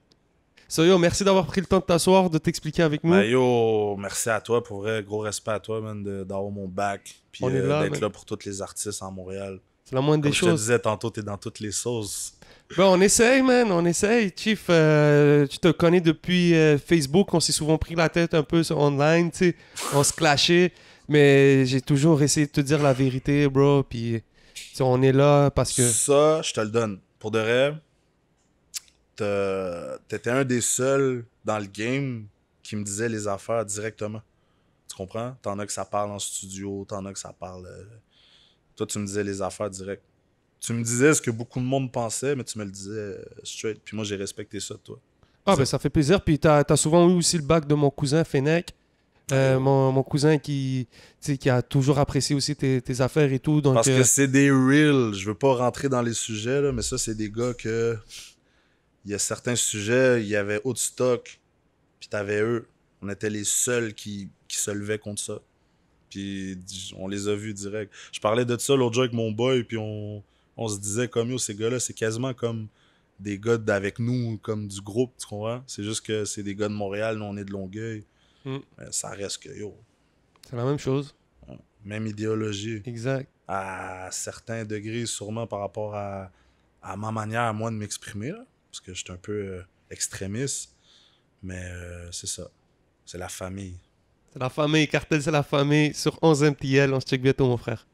So, yo, merci d'avoir pris le temps de t'asseoir, de t'expliquer avec moi Ben, yo, merci à toi. Pour vrai, gros respect à toi, man, d'avoir mon bac. Puis euh, d'être là, pour tous les artistes en Montréal. C'est la moindre des choses. Je te disais tantôt, t'es dans toutes les sauces. Ben, on essaye, man, on essaye. Chief, euh, tu te connais depuis euh, Facebook, on s'est souvent pris la tête un peu sur online, tu On se clashait, mais j'ai toujours essayé de te dire la vérité, bro. Puis, on est là parce que. Ça, je te le donne. Pour de vrai, t'étais un des seuls dans le game qui me disait les affaires directement. Tu comprends? T'en as que ça parle en studio, t'en as que ça parle. Euh, toi, tu me disais les affaires directes. Tu me disais ce que beaucoup de monde pensait, mais tu me le disais euh, straight. Puis moi, j'ai respecté ça, toi. Ah, ben ça fait plaisir. Puis t'as as souvent eu aussi le bac de mon cousin Fennec. Euh, mon, cousin qui, qui a toujours apprécié aussi tes, affaires et tout. Parce que euh, c'est des real. Je veux pas rentrer dans les sujets, mais ça, c'est des gars que. Il y a certains sujets, il y avait haut de stock, puis t'avais eux. On était les seuls qui, qui se levaient contre ça. Puis on les a vus direct. Je parlais de ça l'autre jour avec mon boy, puis on, se disait comme yo, ces gars-là, c'est quasiment comme des gars d'avec nous, comme du groupe, tu comprends? C'est juste que c'est des gars de Montréal, nous on est de Longueuil. Mm. Euh, ça reste que yo. C'est la même chose. Même idéologie. Exact. À certains degrés, sûrement par rapport à, à ma manière à moi de m'exprimer, parce que je suis un peu euh, extrémiste. Mais euh, c'est ça. C'est la famille. C'est la famille, Cartel, c'est la famille. Sur 11 MTL, on se check bientôt, mon frère.